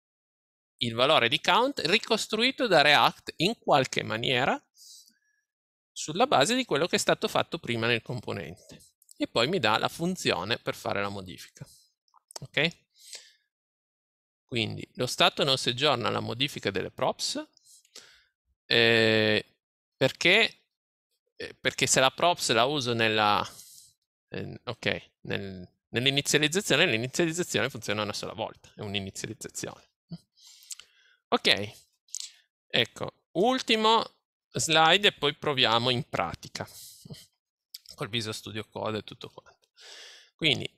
il valore di count ricostruito da React in qualche maniera sulla base di quello che è stato fatto prima nel componente e poi mi dà la funzione per fare la modifica. Ok? Quindi lo stato non si aggiorna alla modifica delle props eh, perché eh, perché se la props la uso nella, eh, okay, nel, nell'inizializzazione, l'inizializzazione funziona una sola volta, è un'inizializzazione. Ok, ecco, ultimo slide e poi proviamo in pratica col Visual Studio Code e tutto quanto. Quindi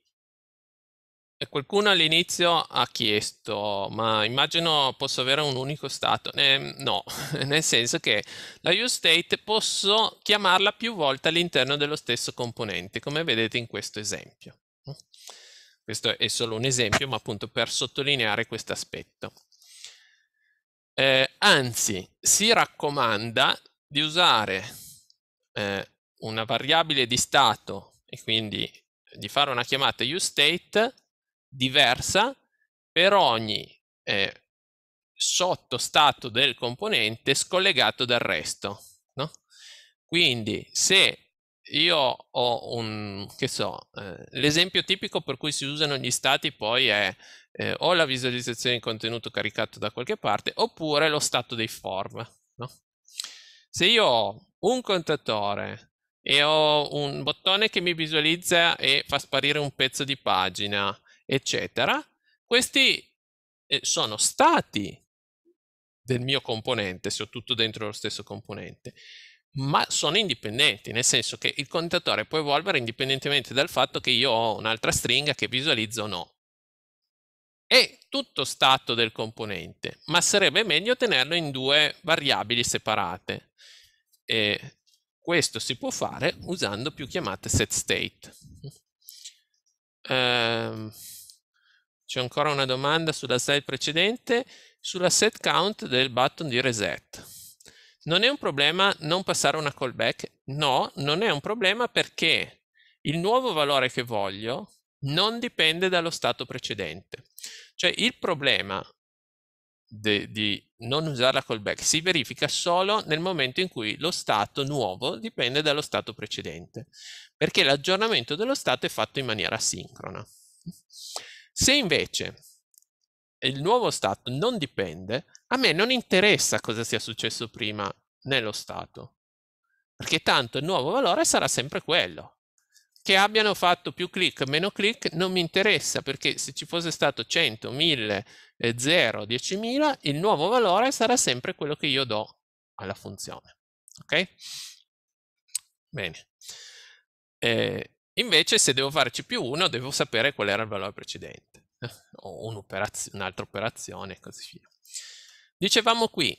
qualcuno all'inizio ha chiesto, ma immagino posso avere un unico stato? Eh, no, nel senso che la useState posso chiamarla più volte all'interno dello stesso componente, come vedete in questo esempio. Questo è solo un esempio, ma appunto per sottolineare questo aspetto. Eh, anzi, si raccomanda di usare eh, una variabile di stato e quindi di fare una chiamata useState diversa per ogni eh, sottostato del componente scollegato dal resto. No? Quindi se io ho un, che so, eh, l'esempio tipico per cui si usano gli stati poi è eh, o la visualizzazione di contenuto caricato da qualche parte oppure lo stato dei form. No? Se io ho un contatore e ho un bottone che mi visualizza e fa sparire un pezzo di pagina eccetera, questi eh, sono stati del mio componente, se ho tutto dentro lo stesso componente, ma sono indipendenti, nel senso che il contatore può evolvere indipendentemente dal fatto che io ho un'altra stringa che visualizzo o no. È tutto stato del componente, ma sarebbe meglio tenerlo in due variabili separate. E questo si può fare usando più chiamate setState. state. Ehm c'è ancora una domanda sulla slide precedente, sulla set count del button di reset. Non è un problema non passare una callback? No, non è un problema perché il nuovo valore che voglio non dipende dallo stato precedente. Cioè il problema de, di non usare la callback si verifica solo nel momento in cui lo stato nuovo dipende dallo stato precedente, perché l'aggiornamento dello stato è fatto in maniera sincrona. Se invece il nuovo Stato non dipende, a me non interessa cosa sia successo prima nello Stato, perché tanto il nuovo valore sarà sempre quello. Che abbiano fatto più click, meno click, non mi interessa, perché se ci fosse stato 100, 1000, 0, 10.000, il nuovo valore sarà sempre quello che io do alla funzione. Ok? Bene. Eh, Invece se devo farci più uno, devo sapere qual era il valore precedente, o un'altra operazione e così via. Dicevamo qui,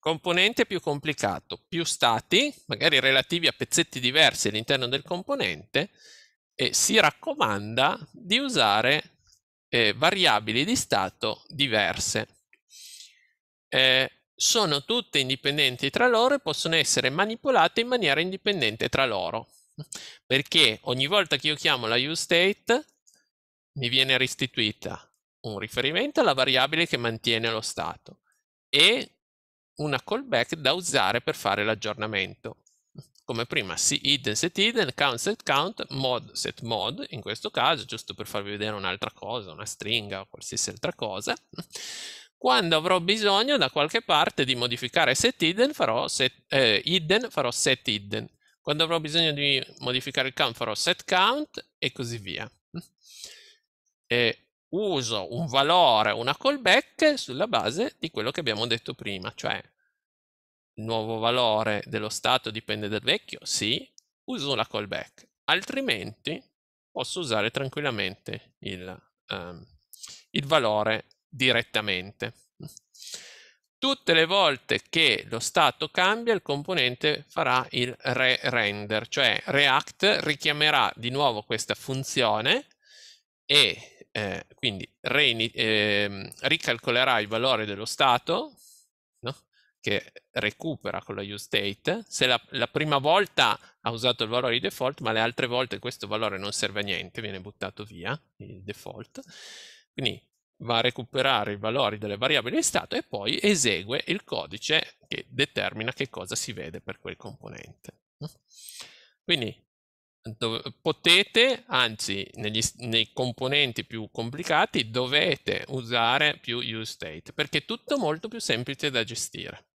componente più complicato, più stati, magari relativi a pezzetti diversi all'interno del componente, e si raccomanda di usare eh, variabili di stato diverse. Eh, sono tutte indipendenti tra loro e possono essere manipolate in maniera indipendente tra loro. Perché ogni volta che io chiamo la useState mi viene restituita un riferimento alla variabile che mantiene lo stato e una callback da usare per fare l'aggiornamento. Come prima, si hidden set hidden, count set count, mod set mod, in questo caso, giusto per farvi vedere un'altra cosa, una stringa o qualsiasi altra cosa. Quando avrò bisogno da qualche parte di modificare set hidden, farò set, eh, hidden, farò set hidden quando avrò bisogno di modificare il count farò set count e così via. E uso un valore, una callback sulla base di quello che abbiamo detto prima, cioè il nuovo valore dello stato dipende dal vecchio? Sì, uso la callback, altrimenti posso usare tranquillamente il, um, il valore direttamente. Tutte le volte che lo stato cambia, il componente farà il re-render, cioè React richiamerà di nuovo questa funzione e eh, quindi eh, ricalcolerà il valore dello stato no? che recupera con la useState. Se la, la prima volta ha usato il valore di default, ma le altre volte questo valore non serve a niente, viene buttato via il default. Quindi va a recuperare i valori delle variabili di stato e poi esegue il codice che determina che cosa si vede per quel componente. Quindi potete, anzi negli, nei componenti più complicati dovete usare più useState perché è tutto molto più semplice da gestire.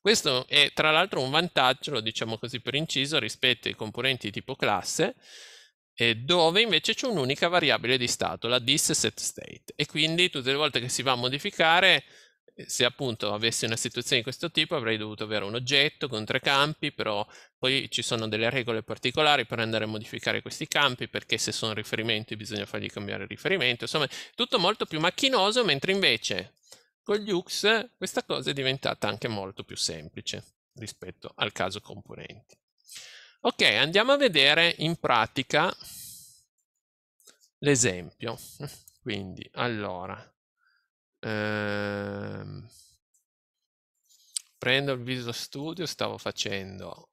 Questo è tra l'altro un vantaggio, lo diciamo così per inciso, rispetto ai componenti tipo classe, dove invece c'è un'unica variabile di stato, la this e quindi tutte le volte che si va a modificare, eh, se appunto avessi una situazione di questo tipo avrei dovuto avere un oggetto con tre campi, però poi ci sono delle regole particolari per andare a modificare questi campi, perché se sono riferimenti bisogna fargli cambiare riferimento, insomma tutto molto più macchinoso, mentre invece con gli UX questa cosa è diventata anche molto più semplice rispetto al caso componenti. Ok, andiamo a vedere in pratica l'esempio. Quindi, allora, ehm, prendo il Visual Studio, stavo facendo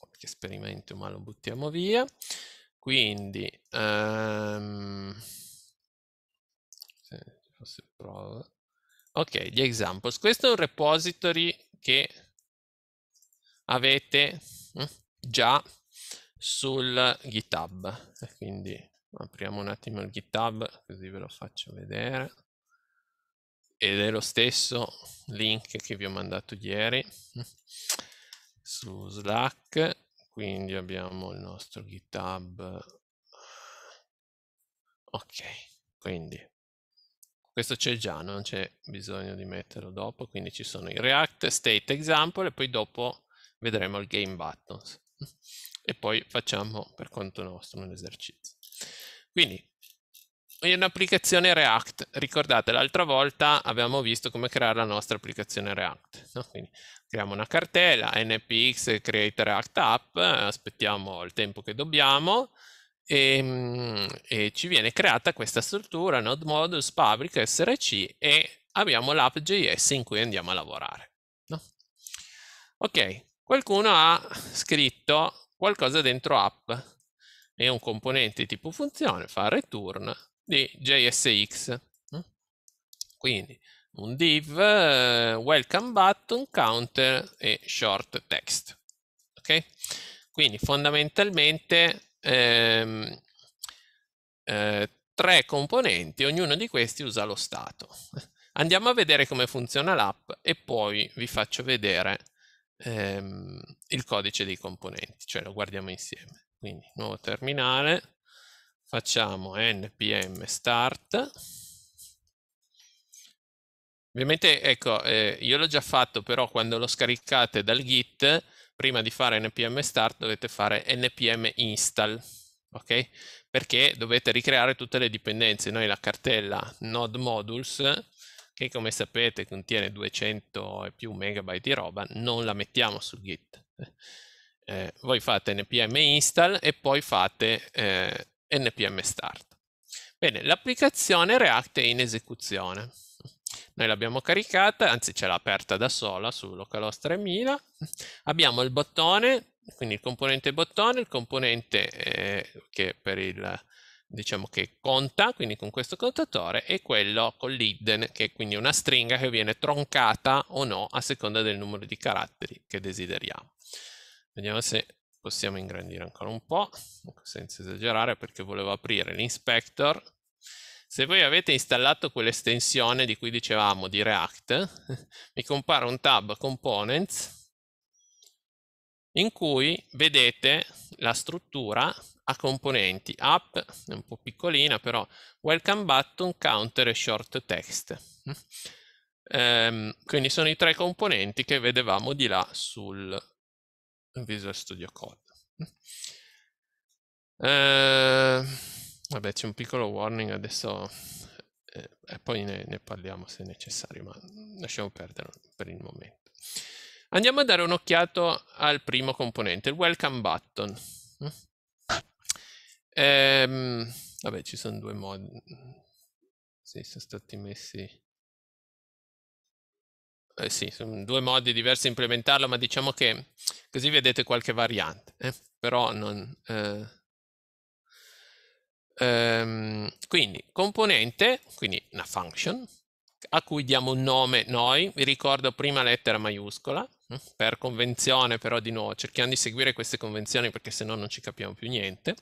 qualche esperimento, ma lo buttiamo via. Quindi, ehm, se fosse prova. Ok, gli examples. Questo è un repository che avete... Eh? già sul GitHub. Quindi apriamo un attimo il GitHub così ve lo faccio vedere. Ed è lo stesso link che vi ho mandato ieri su Slack. Quindi abbiamo il nostro GitHub. Ok, quindi questo c'è già, non c'è bisogno di metterlo dopo, quindi ci sono i React, State Example e poi dopo vedremo il Game Buttons e poi facciamo per conto nostro un esercizio. Quindi è un'applicazione React, ricordate l'altra volta abbiamo visto come creare la nostra applicazione React, no? quindi creiamo una cartella npx create react app, aspettiamo il tempo che dobbiamo e, ehm, e ci viene creata questa struttura node modules public src e abbiamo l'app.js in cui andiamo a lavorare. No? Ok, Qualcuno ha scritto qualcosa dentro app è un componente tipo funzione fa return di JSX. Mm? Quindi un div, eh, welcome button, counter e short text. ok Quindi fondamentalmente ehm, eh, tre componenti, ognuno di questi usa lo stato. Andiamo a vedere come funziona l'app e poi vi faccio vedere ehm, il codice dei componenti, cioè lo guardiamo insieme. Quindi nuovo terminale, facciamo npm start. Ovviamente, ecco, eh, io l'ho già fatto, però quando lo scaricate dal git, prima di fare npm start dovete fare npm install, ok? Perché dovete ricreare tutte le dipendenze. Noi la cartella node modules che come sapete contiene 200 e più megabyte di roba, non la mettiamo su Git. Eh, voi fate npm install e poi fate eh, npm start. Bene, l'applicazione React è in esecuzione. Noi l'abbiamo caricata, anzi ce l'ha aperta da sola su localhost 3000. Abbiamo il bottone, quindi il componente bottone, il componente eh, che per il diciamo che conta, quindi con questo contatore, e quello con l'hidden, che è quindi una stringa che viene troncata o no a seconda del numero di caratteri che desideriamo. Vediamo se possiamo ingrandire ancora un po', senza esagerare perché volevo aprire l'inspector. Se voi avete installato quell'estensione di cui dicevamo di React, mi compare un tab Components in cui vedete la struttura a componenti app, è un po' piccolina però, welcome button, counter e short text. Ehm, quindi sono i tre componenti che vedevamo di là sul Visual Studio Code. Ehm, vabbè c'è un piccolo warning adesso eh, e poi ne, ne parliamo se necessario, ma lasciamo perdere per il momento. Andiamo a dare un'occhiata al primo componente, il welcome button. Ehm, vabbè, ci sono due modi. Sì, sono stati messi... Eh sì, sono due modi diversi di implementarlo, ma diciamo che così vedete qualche variante. Eh? Però non... Eh... Ehm, quindi, componente, quindi una function, a cui diamo un nome noi, vi ricordo prima lettera maiuscola, mm, per convenzione però di nuovo cerchiamo di seguire queste convenzioni perché se no non ci capiamo più niente.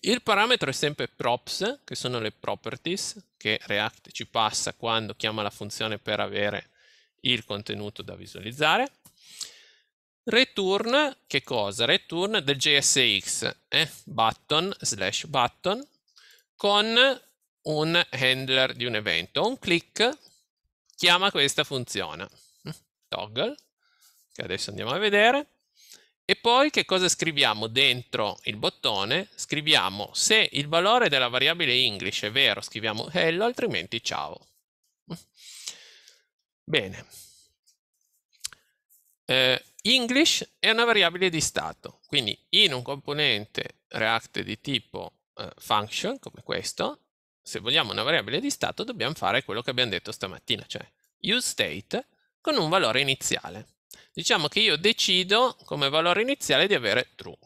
Il parametro è sempre props, che sono le properties che React ci passa quando chiama la funzione per avere il contenuto da visualizzare. Return, che cosa? Return del JSX, eh? button, slash button, con un handler di un evento. Un click chiama questa funzione, mm, toggle, che adesso andiamo a vedere, e poi che cosa scriviamo dentro il bottone? Scriviamo se il valore della variabile English è vero, scriviamo hello, altrimenti ciao. Mm. Bene. Eh, English è una variabile di stato, quindi in un componente React di tipo eh, function, come questo, se vogliamo una variabile di stato, dobbiamo fare quello che abbiamo detto stamattina, cioè useState con un valore iniziale. Diciamo che io decido come valore iniziale di avere true.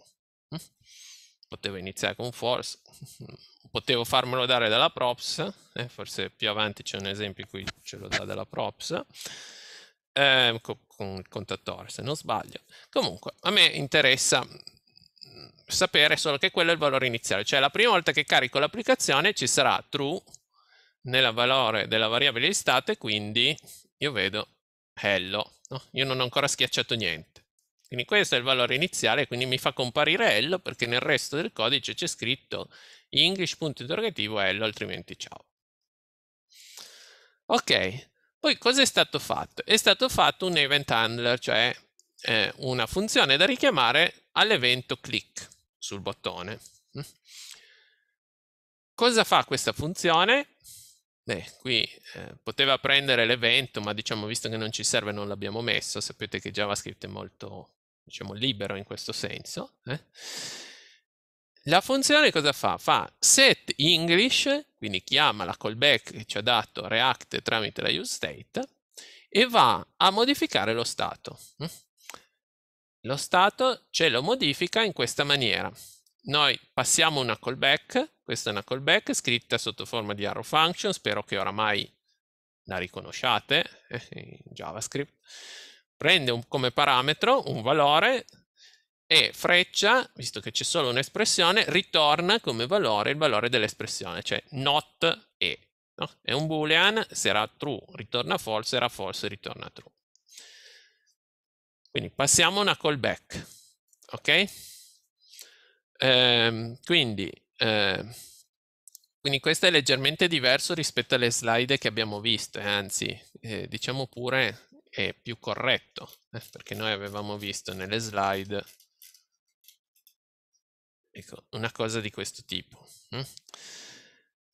Potevo iniziare con false, potevo farmelo dare dalla props, eh, forse più avanti c'è un esempio in cui ce lo dà dalla props, eh, con il contatore se non sbaglio. Comunque, a me interessa sapere solo che quello è il valore iniziale, cioè la prima volta che carico l'applicazione ci sarà true nella valore della variabile di state, quindi io vedo hello, no? io non ho ancora schiacciato niente. Quindi questo è il valore iniziale, quindi mi fa comparire hello perché nel resto del codice c'è scritto english.interrogativo hello, altrimenti ciao. Ok, poi cosa è stato fatto? È stato fatto un event handler, cioè eh, una funzione da richiamare all'evento click sul bottone. Mm. Cosa fa questa funzione? Beh, qui eh, poteva prendere l'evento, ma diciamo visto che non ci serve non l'abbiamo messo, sapete che JavaScript è molto diciamo, libero in questo senso. Eh? La funzione cosa fa? Fa set English, quindi chiama la callback che ci ha dato React tramite la useState e va a modificare lo stato. Mm lo stato ce lo modifica in questa maniera. Noi passiamo una callback, questa è una callback scritta sotto forma di arrow function, spero che oramai la riconosciate eh, in JavaScript, prende un, come parametro un valore e freccia, visto che c'è solo un'espressione, ritorna come valore il valore dell'espressione, cioè not e. No? È un boolean, sarà true ritorna false, sarà false ritorna true. Quindi passiamo una callback, ok? Ehm, quindi, eh, quindi questo è leggermente diverso rispetto alle slide che abbiamo visto, eh, anzi eh, diciamo pure è più corretto, eh, perché noi avevamo visto nelle slide ecco, una cosa di questo tipo, hm?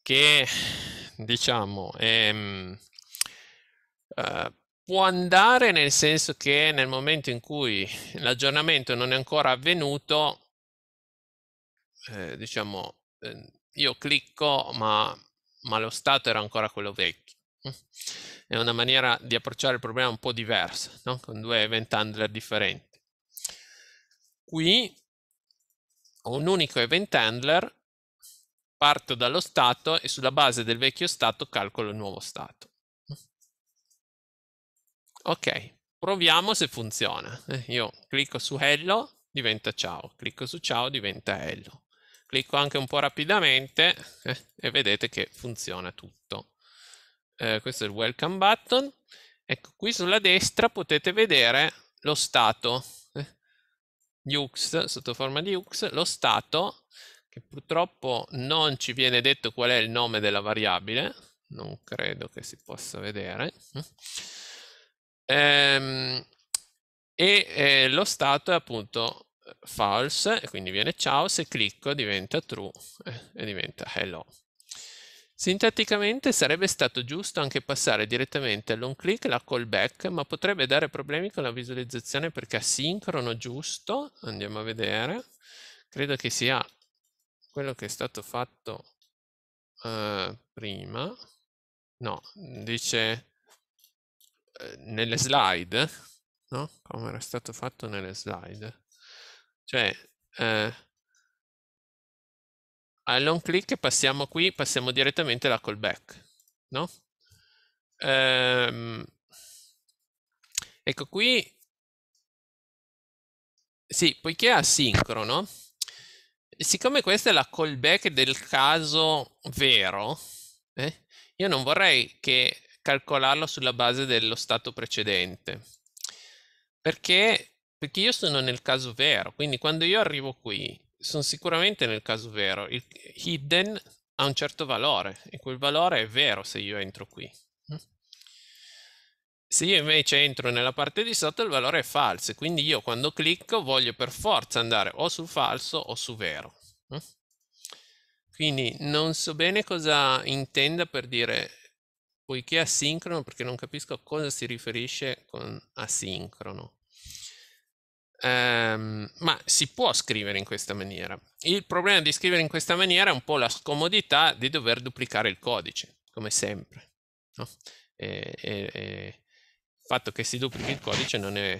che diciamo è, ehm, uh, eh, può andare nel senso che nel momento in cui l'aggiornamento non è ancora avvenuto, eh, diciamo, eh, io clicco ma, ma, lo stato era ancora quello vecchio. È una maniera di approcciare il problema un po' diversa, no? con due event handler differenti. Qui ho un unico event handler, parto dallo stato e sulla base del vecchio stato calcolo il nuovo stato. Ok, proviamo se funziona. Eh, io clicco su hello, diventa ciao, clicco su ciao, diventa hello. Clicco anche un po' rapidamente eh, e vedete che funziona tutto. Eh, questo è il welcome button. Ecco, qui sulla destra potete vedere lo stato, eh, Ux, sotto forma di Ux, lo stato, che purtroppo non ci viene detto qual è il nome della variabile, non credo che si possa vedere, Ehm, e eh, lo stato è appunto eh, false, e quindi viene ciao, se clicco diventa true eh, e diventa hello. Sinteticamente sarebbe stato giusto anche passare direttamente all'on click la callback, ma potrebbe dare problemi con la visualizzazione perché asincrono giusto, andiamo a vedere, credo che sia quello che è stato fatto uh, prima, no, dice eh, nelle slide, no? come era stato fatto nelle slide, cioè eh, all'on click passiamo qui, passiamo direttamente alla callback. No? Ehm, ecco qui, sì, poiché è asincrono, siccome questa è la callback del caso vero, eh, io non vorrei che calcolarlo sulla base dello stato precedente. Perché? Perché io sono nel caso vero, quindi quando io arrivo qui, sono sicuramente nel caso vero. Il hidden ha un certo valore e quel valore è vero se io entro qui. Se io invece entro nella parte di sotto il valore è falso, quindi io quando clicco voglio per forza andare o su falso o su vero. Quindi non so bene cosa intenda per dire poiché asincrono, perché non capisco a cosa si riferisce con asincrono. Um, ma si può scrivere in questa maniera. Il problema di scrivere in questa maniera è un po' la scomodità di dover duplicare il codice, come sempre. No? E, e, e il fatto che si duplichi il codice non è...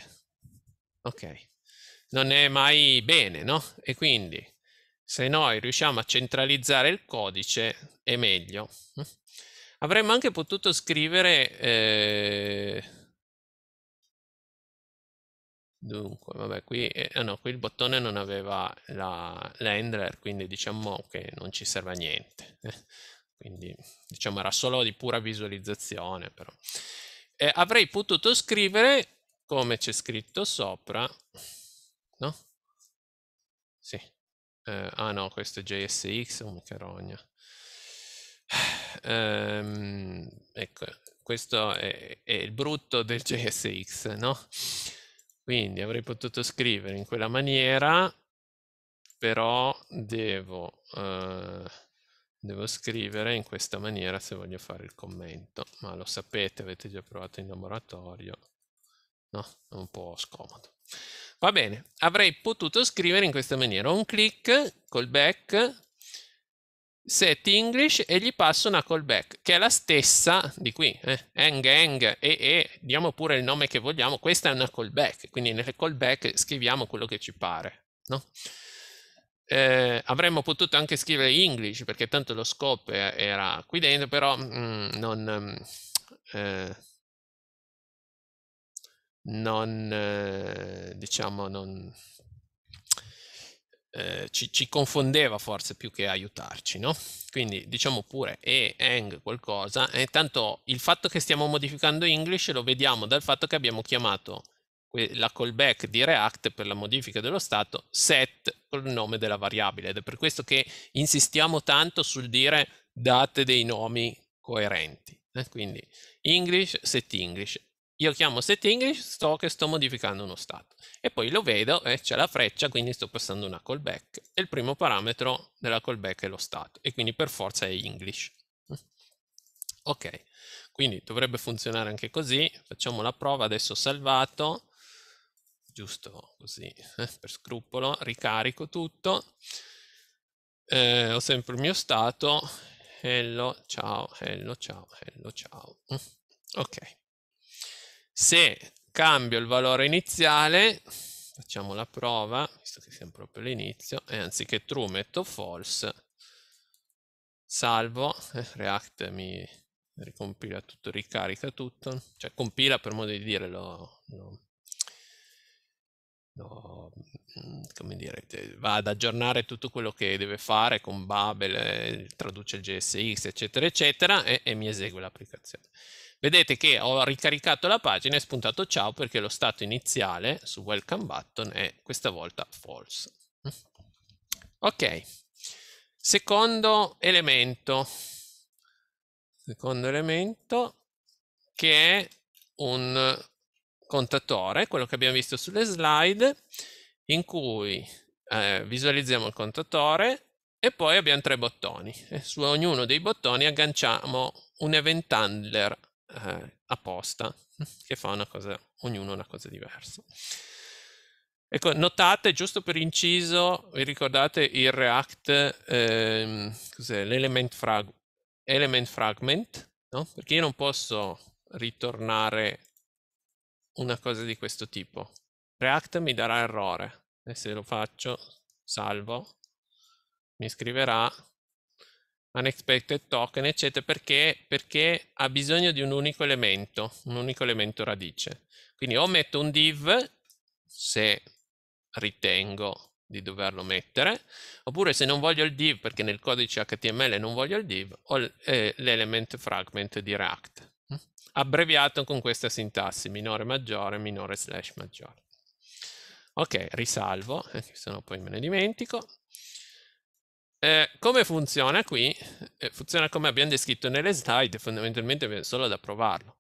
Okay. non è mai bene, no? E quindi se noi riusciamo a centralizzare il codice è meglio. No? Hm? Avremmo anche potuto scrivere... Eh... Dunque, vabbè, qui, eh, ah, no, qui il bottone non aveva l'handler, quindi diciamo che non ci serve a niente. Eh. Quindi, diciamo, era solo di pura visualizzazione, però. Eh, avrei potuto scrivere, come c'è scritto sopra, no? Sì. Eh, ah no, questo è JSX, un oh, mica rogna. Um, ecco, questo è, è, il brutto del JSX, no? Quindi avrei potuto scrivere in quella maniera, però devo, uh, devo scrivere in questa maniera se voglio fare il commento. Ma lo sapete, avete già provato in laboratorio, no? È un po' scomodo. Va bene, avrei potuto scrivere in questa maniera, un click, col back set English e gli passo una callback che è la stessa di qui, eh? hang eng e e, diamo pure il nome che vogliamo, questa è una callback, quindi nelle callback scriviamo quello che ci pare, no? Eh, avremmo potuto anche scrivere English perché tanto lo scopo era qui dentro, però mm, non, eh, non eh, diciamo, non, eh, ci, ci, confondeva forse più che aiutarci, no? Quindi diciamo pure e hang qualcosa, e eh, tanto il fatto che stiamo modificando English lo vediamo dal fatto che abbiamo chiamato la callback di React per la modifica dello stato set col nome della variabile ed è per questo che insistiamo tanto sul dire date dei nomi coerenti. Eh? Quindi English, set English, io chiamo setEnglish, so che sto modificando uno stato. E poi lo vedo e eh, c'è la freccia, quindi sto passando una callback. E il primo parametro della callback è lo stato, e quindi per forza è English. Mm. Ok, quindi dovrebbe funzionare anche così. Facciamo la prova, adesso ho salvato, giusto così, eh, per scrupolo, ricarico tutto. Eh, ho sempre il mio stato, hello, ciao, hello, ciao, hello, ciao. Mm. Ok. Se cambio il valore iniziale, facciamo la prova, visto che siamo proprio all'inizio, e anziché true metto false, salvo, eh, React mi ricompila tutto, ricarica tutto, cioè compila per modo di dire, lo, lo, lo, mm, come dire, va ad aggiornare tutto quello che deve fare con Babel, eh, traduce il GSX, eccetera, eccetera, e, e mi esegue l'applicazione. Vedete che ho ricaricato la pagina e spuntato ciao perché lo stato iniziale su welcome button è questa volta false. Ok, secondo elemento, secondo elemento che è un contatore, quello che abbiamo visto sulle slide, in cui eh, visualizziamo il contatore e poi abbiamo tre bottoni e su ognuno dei bottoni agganciamo un event handler eh, apposta che fa una cosa, ognuno una cosa diversa. Ecco, notate, giusto per inciso, vi ricordate il React, ehm, cos'è, l'element frag- element fragment, no? Perché io non posso ritornare una cosa di questo tipo. React mi darà errore e se lo faccio, salvo, mi scriverà unexpected token, eccetera, perché, perché ha bisogno di un unico elemento, un unico elemento radice. Quindi o metto un div, se ritengo di doverlo mettere, oppure se non voglio il div, perché nel codice HTML non voglio il div, ho eh, l'element fragment di React, mm? abbreviato con questa sintassi, minore maggiore, minore slash maggiore. Ok, risalvo, eh, se no poi me ne dimentico. Eh, come funziona qui? Eh, funziona come abbiamo descritto nelle slide, fondamentalmente solo da provarlo.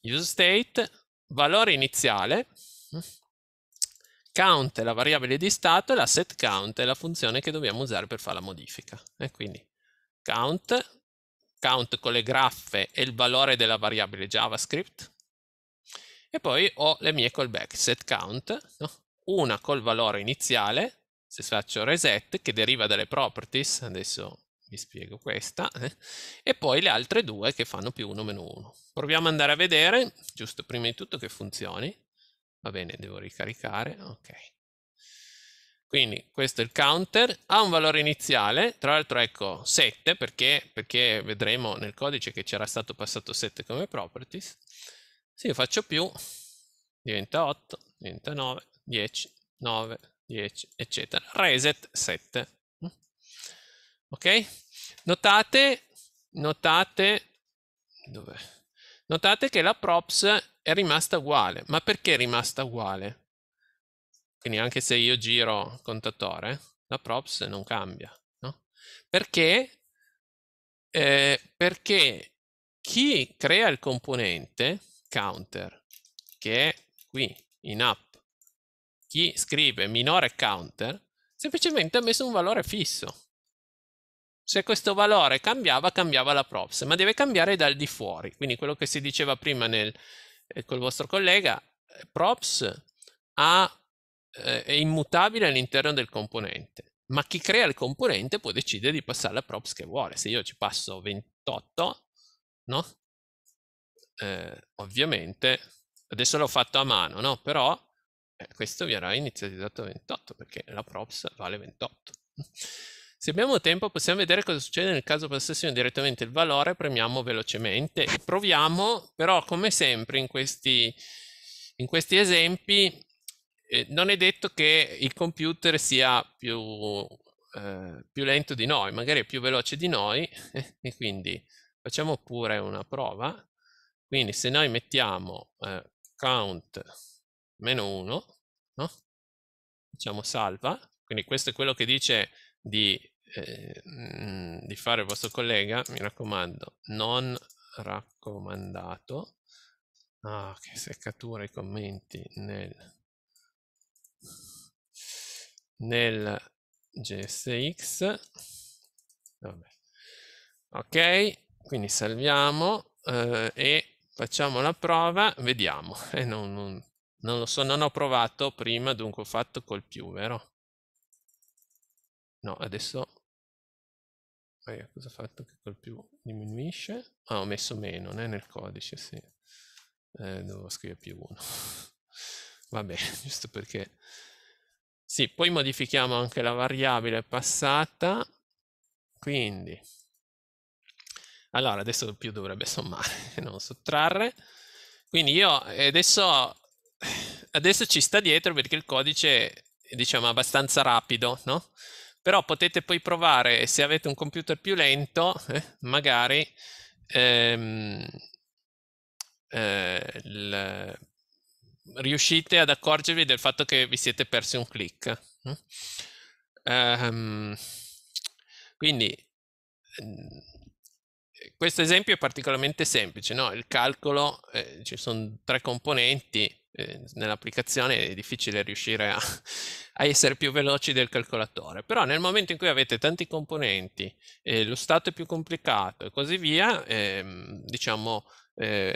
UseState, valore iniziale, count è la variabile di stato e la setCount è la funzione che dobbiamo usare per fare la modifica. Eh, quindi count, count con le graffe e il valore della variabile JavaScript e poi ho le mie callback setCount, no? una col valore iniziale se faccio reset che deriva dalle properties, adesso vi spiego questa, eh? e poi le altre due che fanno più 1 meno 1. Proviamo ad andare a vedere, giusto prima di tutto che funzioni, va bene, devo ricaricare, ok. Quindi questo è il counter, ha un valore iniziale, tra l'altro ecco 7 perché, perché vedremo nel codice che c'era stato passato 7 come properties, se io faccio più diventa 8, diventa 9, 10, 9, 10, eccetera. Reset 7. Mm. Ok? Notate, notate, notate che la props è rimasta uguale. Ma perché è rimasta uguale? Quindi anche se io giro contatore, la props non cambia. No? Perché? Eh, perché chi crea il componente counter, che è qui in app, chi scrive minore counter semplicemente ha messo un valore fisso. Se questo valore cambiava, cambiava la props, ma deve cambiare dal di fuori. Quindi quello che si diceva prima nel, eh, col vostro collega, eh, props ha, eh, è immutabile all'interno del componente, ma chi crea il componente può decidere di passare la props che vuole. Se io ci passo 28, no? Eh, ovviamente, adesso l'ho fatto a mano, no? Però eh, questo vi era inizializzato a 28 perché la props vale 28. Se abbiamo tempo possiamo vedere cosa succede nel caso possessione direttamente il valore, premiamo velocemente e proviamo, però come sempre in questi, in questi esempi eh, non è detto che il computer sia più, eh, più lento di noi, magari è più veloce di noi e quindi facciamo pure una prova. Quindi se noi mettiamo eh, count meno 1, no? Facciamo salva, quindi questo è quello che dice di, eh, di fare il vostro collega, mi raccomando, non raccomandato. Ah, che seccatura i commenti nel, nel GSX. Vabbè. Ok, quindi salviamo eh, e facciamo la prova, vediamo. Eh, non, non, non lo so, non ho provato prima, dunque ho fatto col più, vero? No, adesso... Eh, cosa ho fatto che col più diminuisce? Ah, ho messo meno, né? nel codice, sì. Eh, devo scrivere più 1. Vabbè, giusto perché... Sì, poi modifichiamo anche la variabile passata. Quindi... Allora, adesso il più dovrebbe sommare, non sottrarre. Quindi io eh, adesso adesso ci sta dietro perché il codice è diciamo abbastanza rapido, no? Però potete poi provare, se avete un computer più lento, eh, magari ehm, eh, il, riuscite ad accorgervi del fatto che vi siete persi un click. Um, quindi ehm, questo esempio è particolarmente semplice, no? il calcolo, eh, ci sono tre componenti, Ehm, nell'applicazione è difficile riuscire a, a, essere più veloci del calcolatore, però nel momento in cui avete tanti componenti, eh, lo stato è più complicato e così via, ehm, diciamo eh,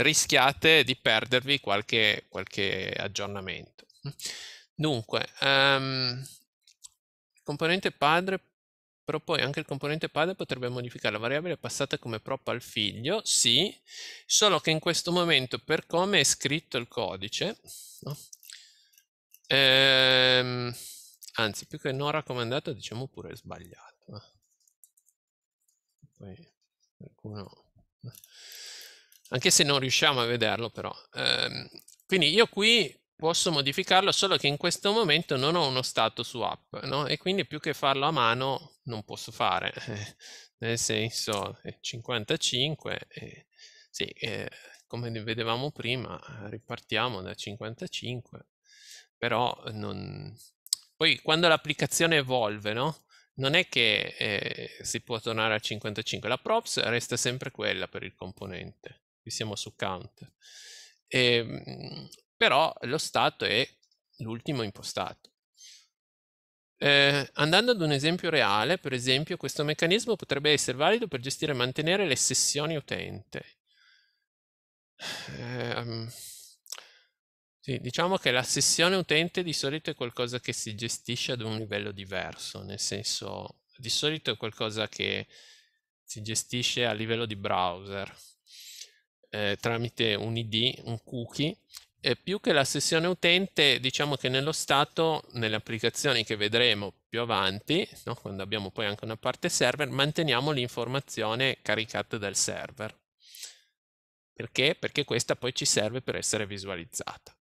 rischiate di perdervi qualche, qualche aggiornamento. Dunque, um, componente padre però poi anche il componente padre potrebbe modificare la variabile passata come prop al figlio, sì, solo che in questo momento per come è scritto il codice, no? ehm, anzi più che non raccomandato diciamo pure sbagliato, eh. poi qualcuno... Eh, anche se non riusciamo a vederlo però. Ehm, quindi io qui posso modificarlo solo che in questo momento non ho uno stato su app no? e quindi più che farlo a mano non posso fare nel senso 55 eh, sì, eh, come vedevamo prima ripartiamo da 55 però non... poi quando l'applicazione evolve no? non è che eh, si può tornare a 55 la props resta sempre quella per il componente qui siamo su count e, ehm, però lo stato è l'ultimo impostato. Eh, andando ad un esempio reale, per esempio, questo meccanismo potrebbe essere valido per gestire e mantenere le sessioni utente. Eh, sì, diciamo che la sessione utente di solito è qualcosa che si gestisce ad un livello diverso, nel senso di solito è qualcosa che si gestisce a livello di browser eh, tramite un ID, un cookie e più che la sessione utente, diciamo che nello stato, nelle applicazioni che vedremo più avanti, no? quando abbiamo poi anche una parte server, manteniamo l'informazione caricata dal server. Perché? Perché questa poi ci serve per essere visualizzata.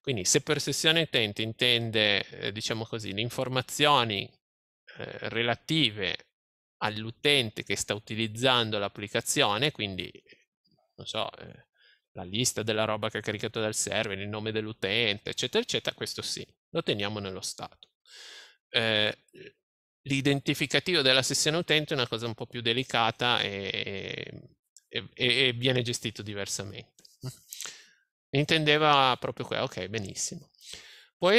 Quindi se per sessione utente intende, eh, diciamo così, le informazioni eh, relative all'utente che sta utilizzando l'applicazione, quindi, non so, eh, la lista della roba che ha caricato dal server, il nome dell'utente, eccetera, eccetera, questo sì, lo teniamo nello stato. Eh, l'identificativo della sessione utente è una cosa un po' più delicata e, e, e viene gestito diversamente. Intendeva proprio quello, ok, benissimo. Può,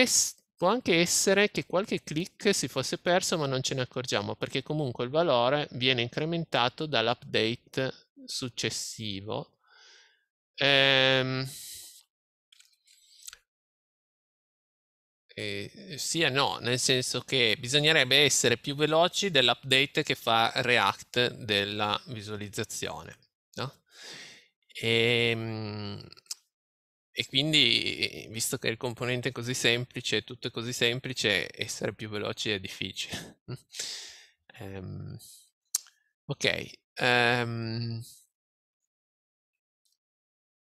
può anche essere che qualche click si fosse perso ma non ce ne accorgiamo perché comunque il valore viene incrementato dall'update successivo Ehm, eh, eh, sì e no, nel senso che bisognerebbe essere più veloci dell'update che fa React della visualizzazione. No? E, ehm, e, quindi, visto che il componente è così semplice, tutto è così semplice, essere più veloci è difficile. um, ok. Um,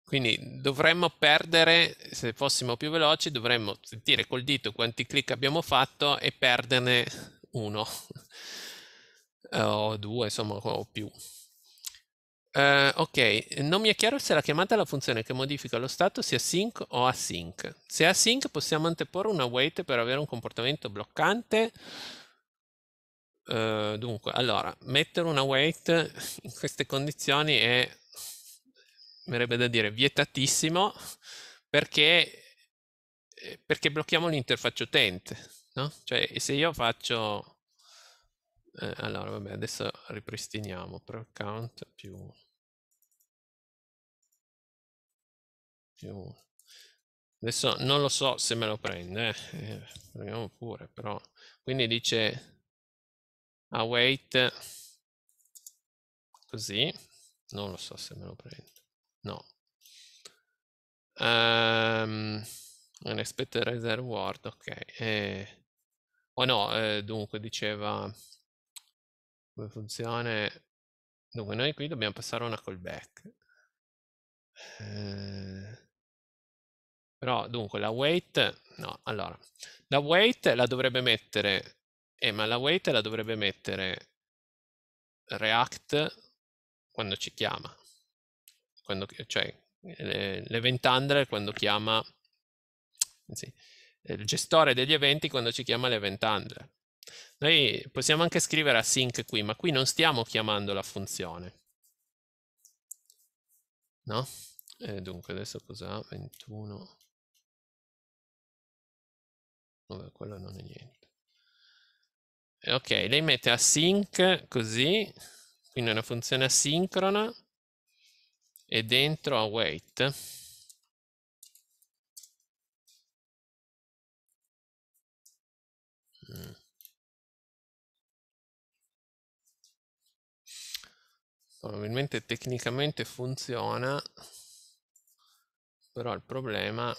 quindi dovremmo perdere, se fossimo più veloci, dovremmo sentire col dito quanti clic abbiamo fatto e perderne uno o due, insomma, o più. Uh, ok, non mi è chiaro se la chiamata alla funzione che modifica lo stato sia sync o async. Se è async possiamo anteporre una wait per avere un comportamento bloccante. Uh, dunque, allora, mettere una wait in queste condizioni è verrebbe da dire vietatissimo perché, eh, perché blocchiamo l'interfaccia utente. No? Cioè, se io faccio... Eh, allora, vabbè, adesso ripristiniamo per account più... più... Adesso non lo so se me lo prende, eh, eh proviamo pure, però... Quindi dice await così, non lo so se me lo prende. No. Um, ehm, unexpected word, ok. Eh, o oh no, eh, dunque diceva come funziona. Dunque, noi qui dobbiamo passare una callback. Eh, però, dunque, la wait, no, allora, la wait la dovrebbe mettere, eh, ma la wait la dovrebbe mettere React quando ci chiama, quando, cioè l'event handler quando chiama, anzi, il gestore degli eventi quando ci chiama l'event handler. Noi possiamo anche scrivere async qui, ma qui non stiamo chiamando la funzione. No? E eh, dunque adesso cos'ha? 21. Vabbè, quello non è niente. E eh, ok, lei mette async così, quindi è una funzione asincrona e dentro await mm. probabilmente tecnicamente funziona però il problema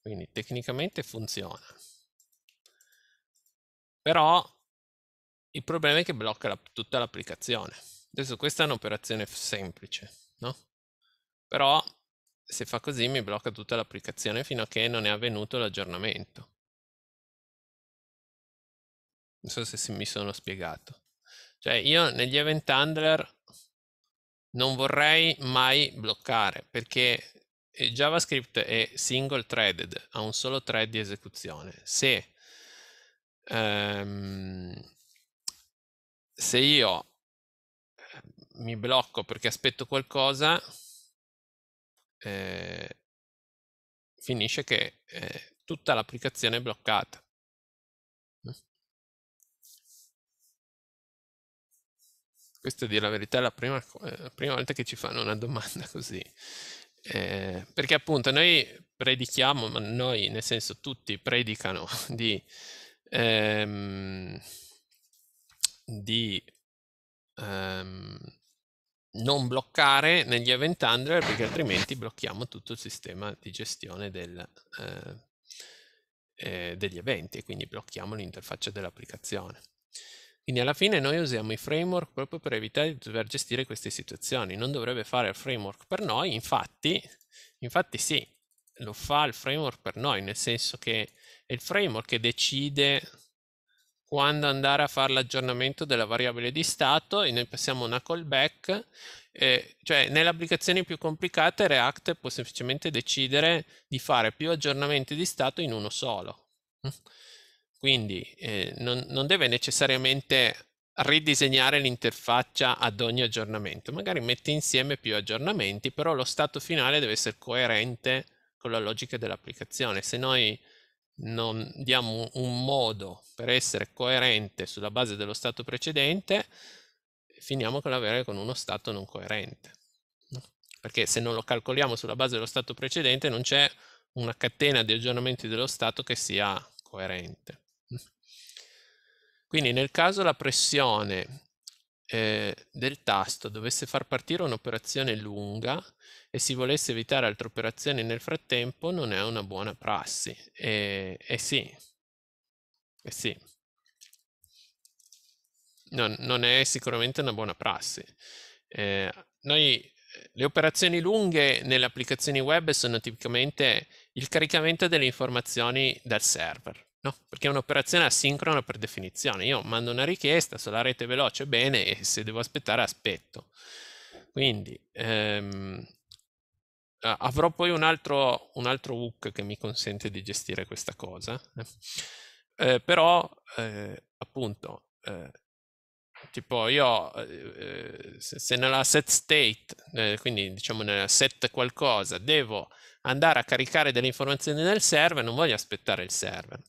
quindi tecnicamente funziona però il problema è che blocca la, tutta l'applicazione Adesso questa è un'operazione semplice, no? Però se fa così mi blocca tutta l'applicazione fino a che non è avvenuto l'aggiornamento. Non so se mi sono spiegato. Cioè io negli event handler non vorrei mai bloccare perché JavaScript è single threaded, ha un solo thread di esecuzione. Se, um, se io mi blocco perché aspetto qualcosa, eh, finisce che eh, tutta l'applicazione è bloccata. Mm. Questo è dire la verità, è la prima, la prima volta che ci fanno una domanda così. Eh, perché appunto noi predichiamo, ma noi nel senso tutti predicano di, ehm, di ehm, non bloccare negli event handler perché altrimenti blocchiamo tutto il sistema di gestione del, eh, eh, degli eventi e quindi blocchiamo l'interfaccia dell'applicazione. Quindi alla fine noi usiamo i framework proprio per evitare di dover gestire queste situazioni, non dovrebbe fare il framework per noi, infatti, infatti sì, lo fa il framework per noi, nel senso che è il framework che decide quando andare a fare l'aggiornamento della variabile di stato e noi passiamo una callback, eh, cioè nelle applicazioni più complicate React può semplicemente decidere di fare più aggiornamenti di stato in uno solo. Quindi eh, non, non deve necessariamente ridisegnare l'interfaccia ad ogni aggiornamento, magari mette insieme più aggiornamenti, però lo stato finale deve essere coerente con la logica dell'applicazione. Se noi non diamo un modo per essere coerente sulla base dello stato precedente, finiamo con l'avere con uno stato non coerente. Perché se non lo calcoliamo sulla base dello stato precedente non c'è una catena di aggiornamenti dello stato che sia coerente. Quindi nel caso la pressione eh, del tasto dovesse far partire un'operazione lunga e si volesse evitare altre operazioni nel frattempo non è una buona prassi. E, eh, eh sì, eh sì. Non, non, è sicuramente una buona prassi. Eh, noi le operazioni lunghe nelle applicazioni web sono tipicamente il caricamento delle informazioni dal server. No? Perché è un'operazione asincrona per definizione. Io mando una richiesta, se la rete è veloce bene e se devo aspettare aspetto. Quindi ehm, avrò poi un altro, un altro hook che mi consente di gestire questa cosa. Eh, eh però eh, appunto eh, tipo io eh, eh, se nella set state quindi diciamo nella set qualcosa devo andare a caricare delle informazioni nel server, non voglio aspettare il server.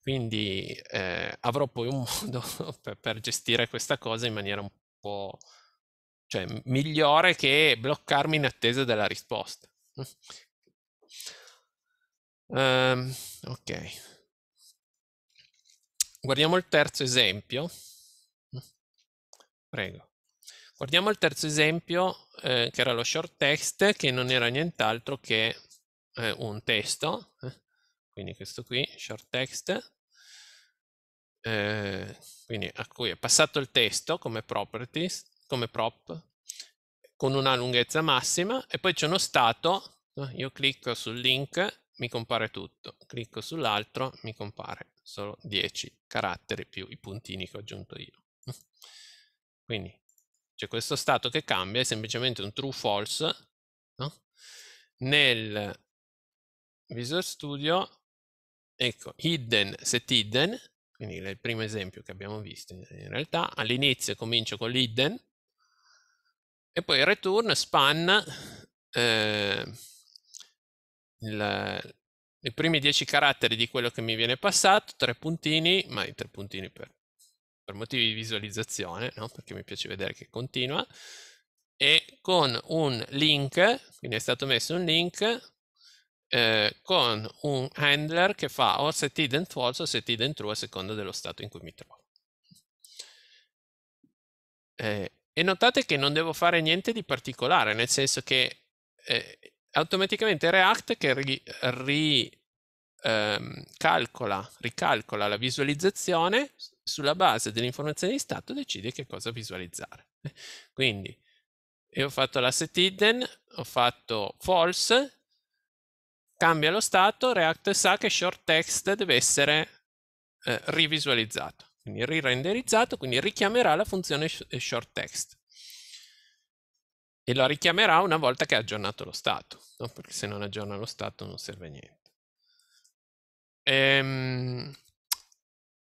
Quindi eh, avrò poi un modo per, per, gestire questa cosa in maniera un po' cioè, migliore che bloccarmi in attesa della risposta. Um, ok. Guardiamo il terzo esempio. Prego. Guardiamo il terzo esempio, eh, che era lo short text, che non era nient'altro che eh, un testo, eh. quindi questo qui, short text, eh, quindi a cui è passato il testo come properties, come prop, con una lunghezza massima, e poi c'è uno stato, eh, io clicco sul link, mi compare tutto, clicco sull'altro, mi compare solo 10 caratteri più i puntini che ho aggiunto io. Quindi cioè questo stato che cambia è semplicemente un true false no? nel Visual Studio, ecco, hidden, set hidden, quindi il primo esempio che abbiamo visto in realtà, all'inizio comincio con l'hidden e poi return span eh, il, i primi 10 caratteri di quello che mi viene passato, tre puntini, ma i tre puntini per per motivi di visualizzazione, no? perché mi piace vedere che continua, e con un link, quindi è stato messo un link eh, con un handler che fa o set hidden false o set hidden true a seconda dello stato in cui mi trovo. Eh, e notate che non devo fare niente di particolare, nel senso che eh, automaticamente React che ri, ri ehm, calcola, ricalcola la visualizzazione sulla base delle informazioni di stato decide che cosa visualizzare. Quindi io ho fatto l'asset hidden, ho fatto false, cambia lo stato, React sa che short text deve essere eh, rivisualizzato, quindi rirenderizzato, quindi richiamerà la funzione eh, short text e la richiamerà una volta che ha aggiornato lo stato, no? perché se non aggiorna lo stato non serve a niente ehm,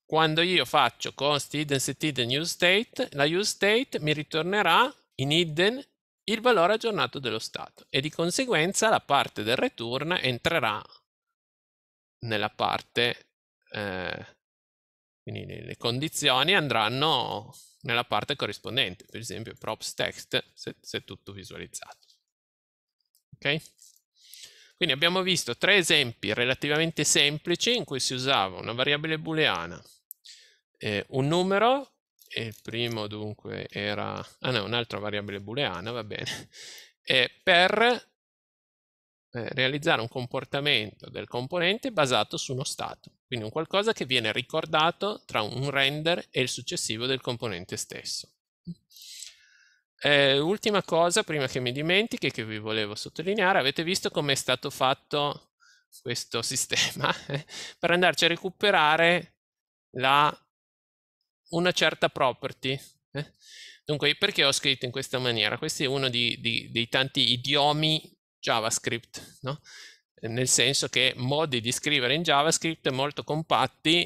quando io faccio const hidden set hidden use state, la use state mi ritornerà in hidden il valore aggiornato dello stato e di conseguenza la parte del return entrerà nella parte, eh, quindi le condizioni andranno nella parte corrispondente, per esempio props text se, se tutto visualizzato. Ok? Quindi abbiamo visto tre esempi relativamente semplici in cui si usava una variabile booleana, eh, un numero, e il primo dunque era, ah no, un'altra variabile booleana, va bene, eh, per eh, realizzare un comportamento del componente basato su uno stato, quindi un qualcosa che viene ricordato tra un render e il successivo del componente stesso. Eh, ultima cosa, prima che mi dimentichi, che vi volevo sottolineare, avete visto come è stato fatto questo sistema eh, per andarci a recuperare la, una certa property. Eh. Dunque, perché ho scritto in questa maniera? Questo è uno di, di, dei tanti idiomi JavaScript, no? Eh, nel senso che modi di scrivere in JavaScript molto compatti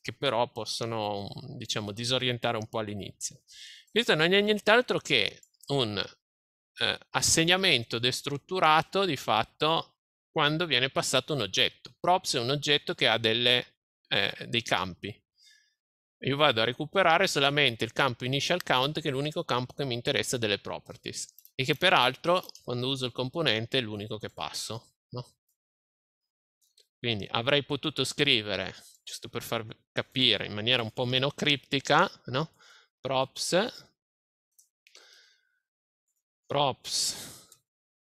che però possono, diciamo, disorientare un po' all'inizio. Questo non è nient'altro che un eh, assegnamento destrutturato di fatto quando viene passato un oggetto. Props è un oggetto che ha delle, eh, dei campi. Io vado a recuperare solamente il campo initial count, che è l'unico campo che mi interessa delle properties, e che peraltro, quando uso il componente, è l'unico che passo. No? Quindi avrei potuto scrivere, giusto per far capire in maniera un po' meno criptica, no? props props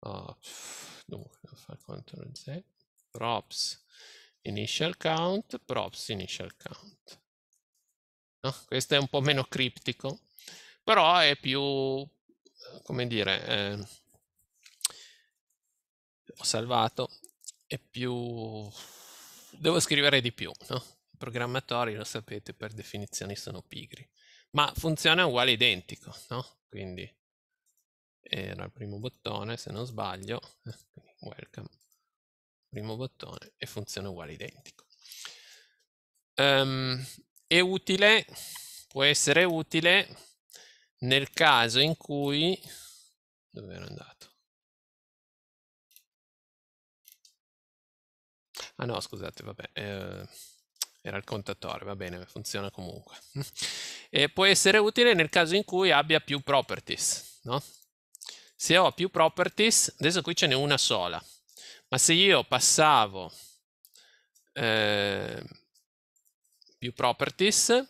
uh, dunque fare ctrl z props initial count props initial count no? Ah, questo è un po' meno criptico però è più eh, come dire eh, ho salvato è più devo scrivere di più no? i programmatori lo sapete per definizione sono pigri ma funziona uguale identico no? quindi era il primo bottone se non sbaglio eh, welcome primo bottone e funziona uguale identico um, è utile può essere utile nel caso in cui dove era andato ah no scusate vabbè eh, era il contatore, va bene, funziona comunque. e può essere utile nel caso in cui abbia più properties, no? se ho più properties, adesso qui ce n'è una sola, ma se io passavo eh, più properties,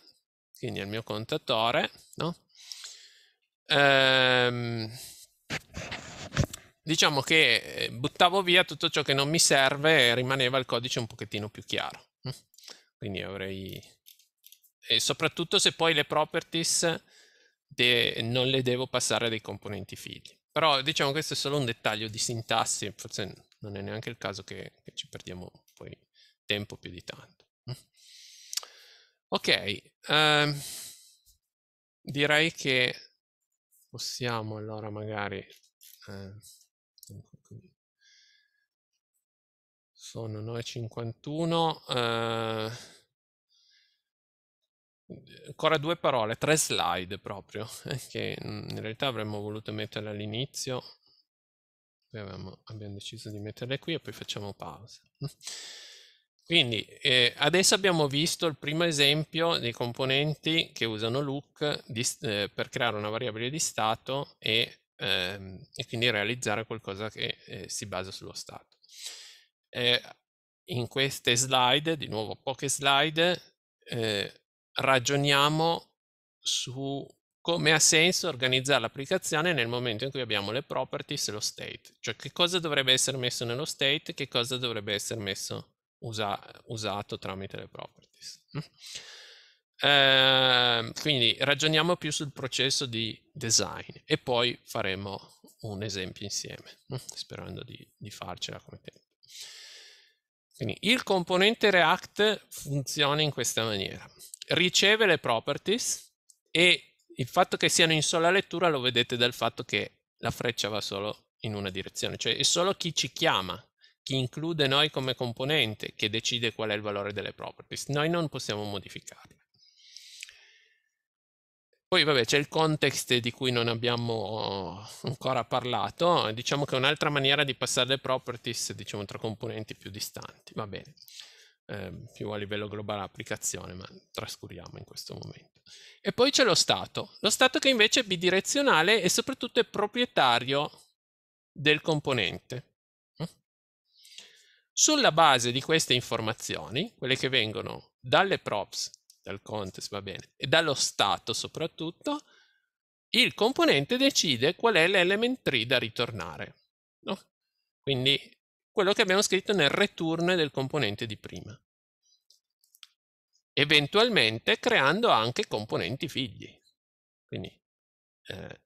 quindi al mio contatore, no? ehm, diciamo che eh, buttavo via tutto ciò che non mi serve e rimaneva il codice un pochettino più chiaro. Mm? Quindi avrei... E soprattutto se poi le properties de... non le devo passare dei componenti figli. Però diciamo questo è solo un dettaglio di sintassi, forse non è neanche il caso che, che ci perdiamo poi tempo più di tanto. Ok, ehm, direi che possiamo allora magari... Eh, sono 9.51. Eh, ancora due parole, tre slide proprio, che mm, in realtà avremmo voluto mettere all'inizio, abbiamo, abbiamo, deciso di metterle qui e poi facciamo pausa. Quindi eh, adesso abbiamo visto il primo esempio dei componenti che usano look di, eh, per creare una variabile di stato e, ehm, e quindi realizzare qualcosa che eh, si basa sullo stato. Eh, in queste slide, di nuovo poche slide, eh, ragioniamo su come ha senso organizzare l'applicazione nel momento in cui abbiamo le properties e lo state, cioè che cosa dovrebbe essere messo nello state, che cosa dovrebbe essere messo usa usato tramite le properties. Eh, quindi ragioniamo più sul processo di design e poi faremo un esempio insieme, mm, sperando di, di farcela come tempo. Quindi il componente React funziona in questa maniera riceve le properties e il fatto che siano in sola lettura lo vedete dal fatto che la freccia va solo in una direzione, cioè è solo chi ci chiama, chi include noi come componente, che decide qual è il valore delle properties. Noi non possiamo modificarle. Poi vabbè c'è il context di cui non abbiamo ancora parlato, diciamo che è un'altra maniera di passare le properties diciamo, tra componenti più distanti, va bene. Ehm, più a livello globale applicazione, ma trascuriamo in questo momento. E poi c'è lo Stato, lo Stato che invece è bidirezionale e soprattutto è proprietario del componente. Mm? Sulla base di queste informazioni, quelle che vengono dalle props, dal contest, va bene, e dallo Stato soprattutto, il componente decide qual è l'element tree da ritornare. No? Quindi quello che abbiamo scritto nel return del componente di prima, eventualmente creando anche componenti figli. Quindi eh,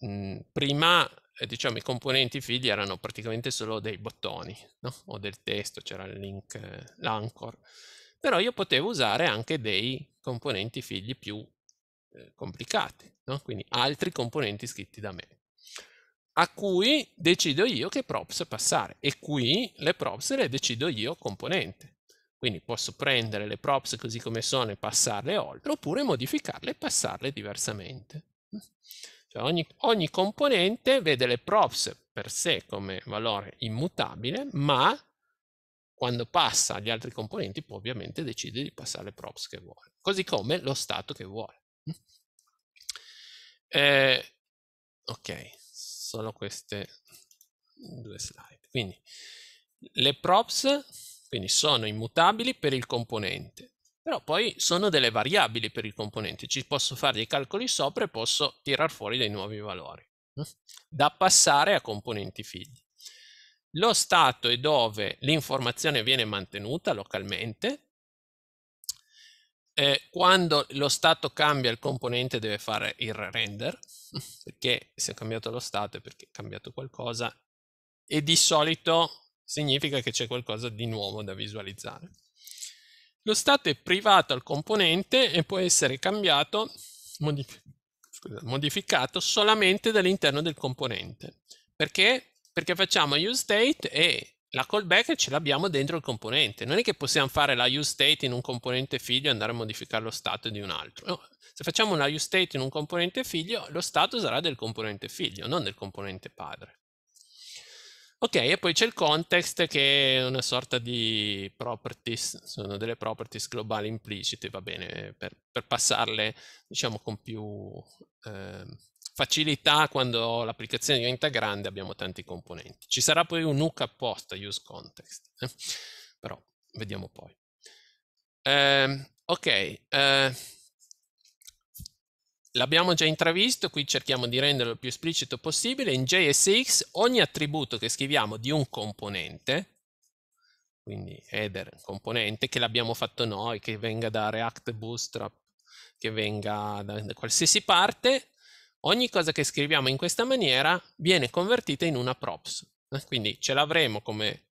mh, mm, prima eh, diciamo, i componenti figli erano praticamente solo dei bottoni no? o del testo, c'era il link, eh, l'anchor, però io potevo usare anche dei componenti figli più eh, complicati, no? quindi altri componenti scritti da me a cui decido io che props passare e qui le props le decido io componente. Quindi posso prendere le props così come sono e passarle oltre oppure modificarle e passarle diversamente. Cioè ogni, ogni componente vede le props per sé come valore immutabile ma quando passa agli altri componenti può ovviamente decidere di passare le props che vuole, così come lo stato che vuole. Eh, ok solo queste due slide. Quindi le props quindi sono immutabili per il componente, però poi sono delle variabili per il componente, ci posso fare dei calcoli sopra e posso tirar fuori dei nuovi valori mm, da passare a componenti figli. Lo stato è dove l'informazione viene mantenuta localmente, eh, quando lo stato cambia il componente deve fare il render, perché se ho cambiato lo stato è perché è cambiato qualcosa e di solito significa che c'è qualcosa di nuovo da visualizzare. Lo stato è privato al componente e può essere cambiato, modif scusa, modificato solamente dall'interno del componente. Perché? Perché facciamo useState e la callback ce l'abbiamo dentro il componente. Non è che possiamo fare la useState in un componente figlio e andare a modificare lo stato di un altro. No. Se facciamo la useState in un componente figlio, lo stato sarà del componente figlio, non del componente padre. Ok, e poi c'è il context che è una sorta di properties, sono delle properties globali implicite, va bene, per, per passarle diciamo con più eh, facilità quando l'applicazione diventa grande abbiamo tanti componenti. Ci sarà poi un hook apposta, use context, eh? però vediamo poi. Eh, ok, eh, l'abbiamo già intravisto, qui cerchiamo di renderlo il più esplicito possibile. In JSX ogni attributo che scriviamo di un componente, quindi header componente, che l'abbiamo fatto noi, che venga da React Bootstrap, che venga da, da qualsiasi parte, Ogni cosa che scriviamo in questa maniera viene convertita in una props. Eh, quindi ce l'avremo come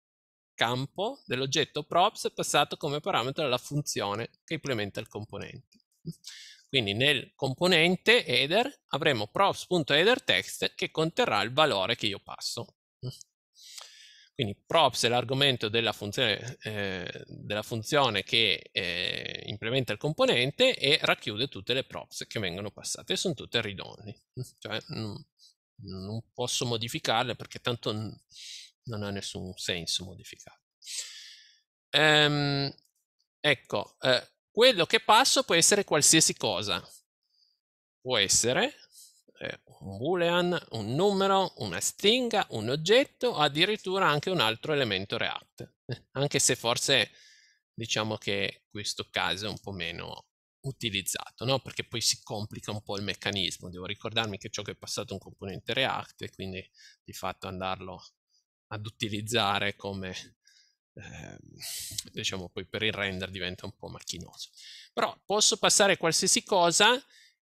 campo dell'oggetto props passato come parametro alla funzione che implementa il componente. Quindi nel componente header avremo text che conterrà il valore che io passo. Quindi props è l'argomento della funzione, eh, della funzione che eh, implementa il componente e racchiude tutte le props che vengono passate e sono tutte ridonni. Mm, cioè, non posso modificarle perché tanto non ha nessun senso modificarle. Ehm, ecco, eh, quello che passo può essere qualsiasi cosa. Può essere eh, un boolean, un numero, una stringa, un oggetto, addirittura anche un altro elemento React, anche se forse diciamo che questo caso è un po' meno utilizzato, no? perché poi si complica un po' il meccanismo, devo ricordarmi che ciò che è passato è un componente React e quindi di fatto andarlo ad utilizzare come ehm, diciamo poi per il render diventa un po' macchinoso. Però posso passare qualsiasi cosa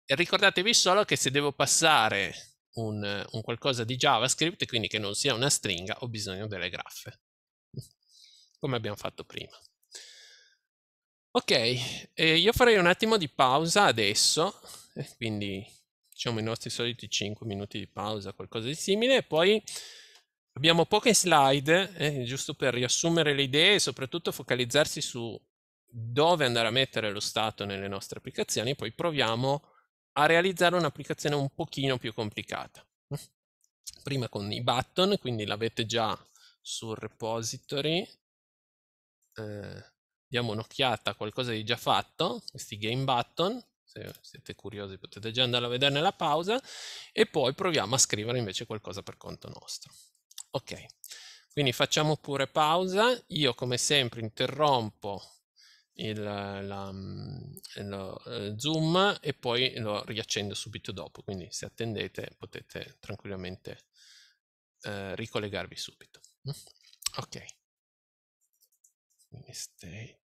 ricordatevi solo che se devo passare un, un qualcosa di JavaScript, quindi che non sia una stringa, ho bisogno delle graffe, come abbiamo fatto prima. Ok, eh, io farei un attimo di pausa adesso, eh, quindi diciamo i nostri soliti 5 minuti di pausa, qualcosa di simile, e poi abbiamo poche slide, eh, giusto per riassumere le idee e soprattutto focalizzarsi su dove andare a mettere lo stato nelle nostre applicazioni, poi proviamo a a realizzare un'applicazione un pochino più complicata. Prima con i button, quindi l'avete già sul repository. Eh, diamo un'occhiata a qualcosa di già fatto, questi game button, se siete curiosi potete già andare a vedere nella pausa, e poi proviamo a scrivere invece qualcosa per conto nostro. Ok, quindi facciamo pure pausa, io come sempre interrompo il, la, mm, lo, eh, zoom e poi lo riaccendo subito dopo, quindi se attendete potete tranquillamente eh, ricollegarvi subito. Mm. Ok. Quindi stay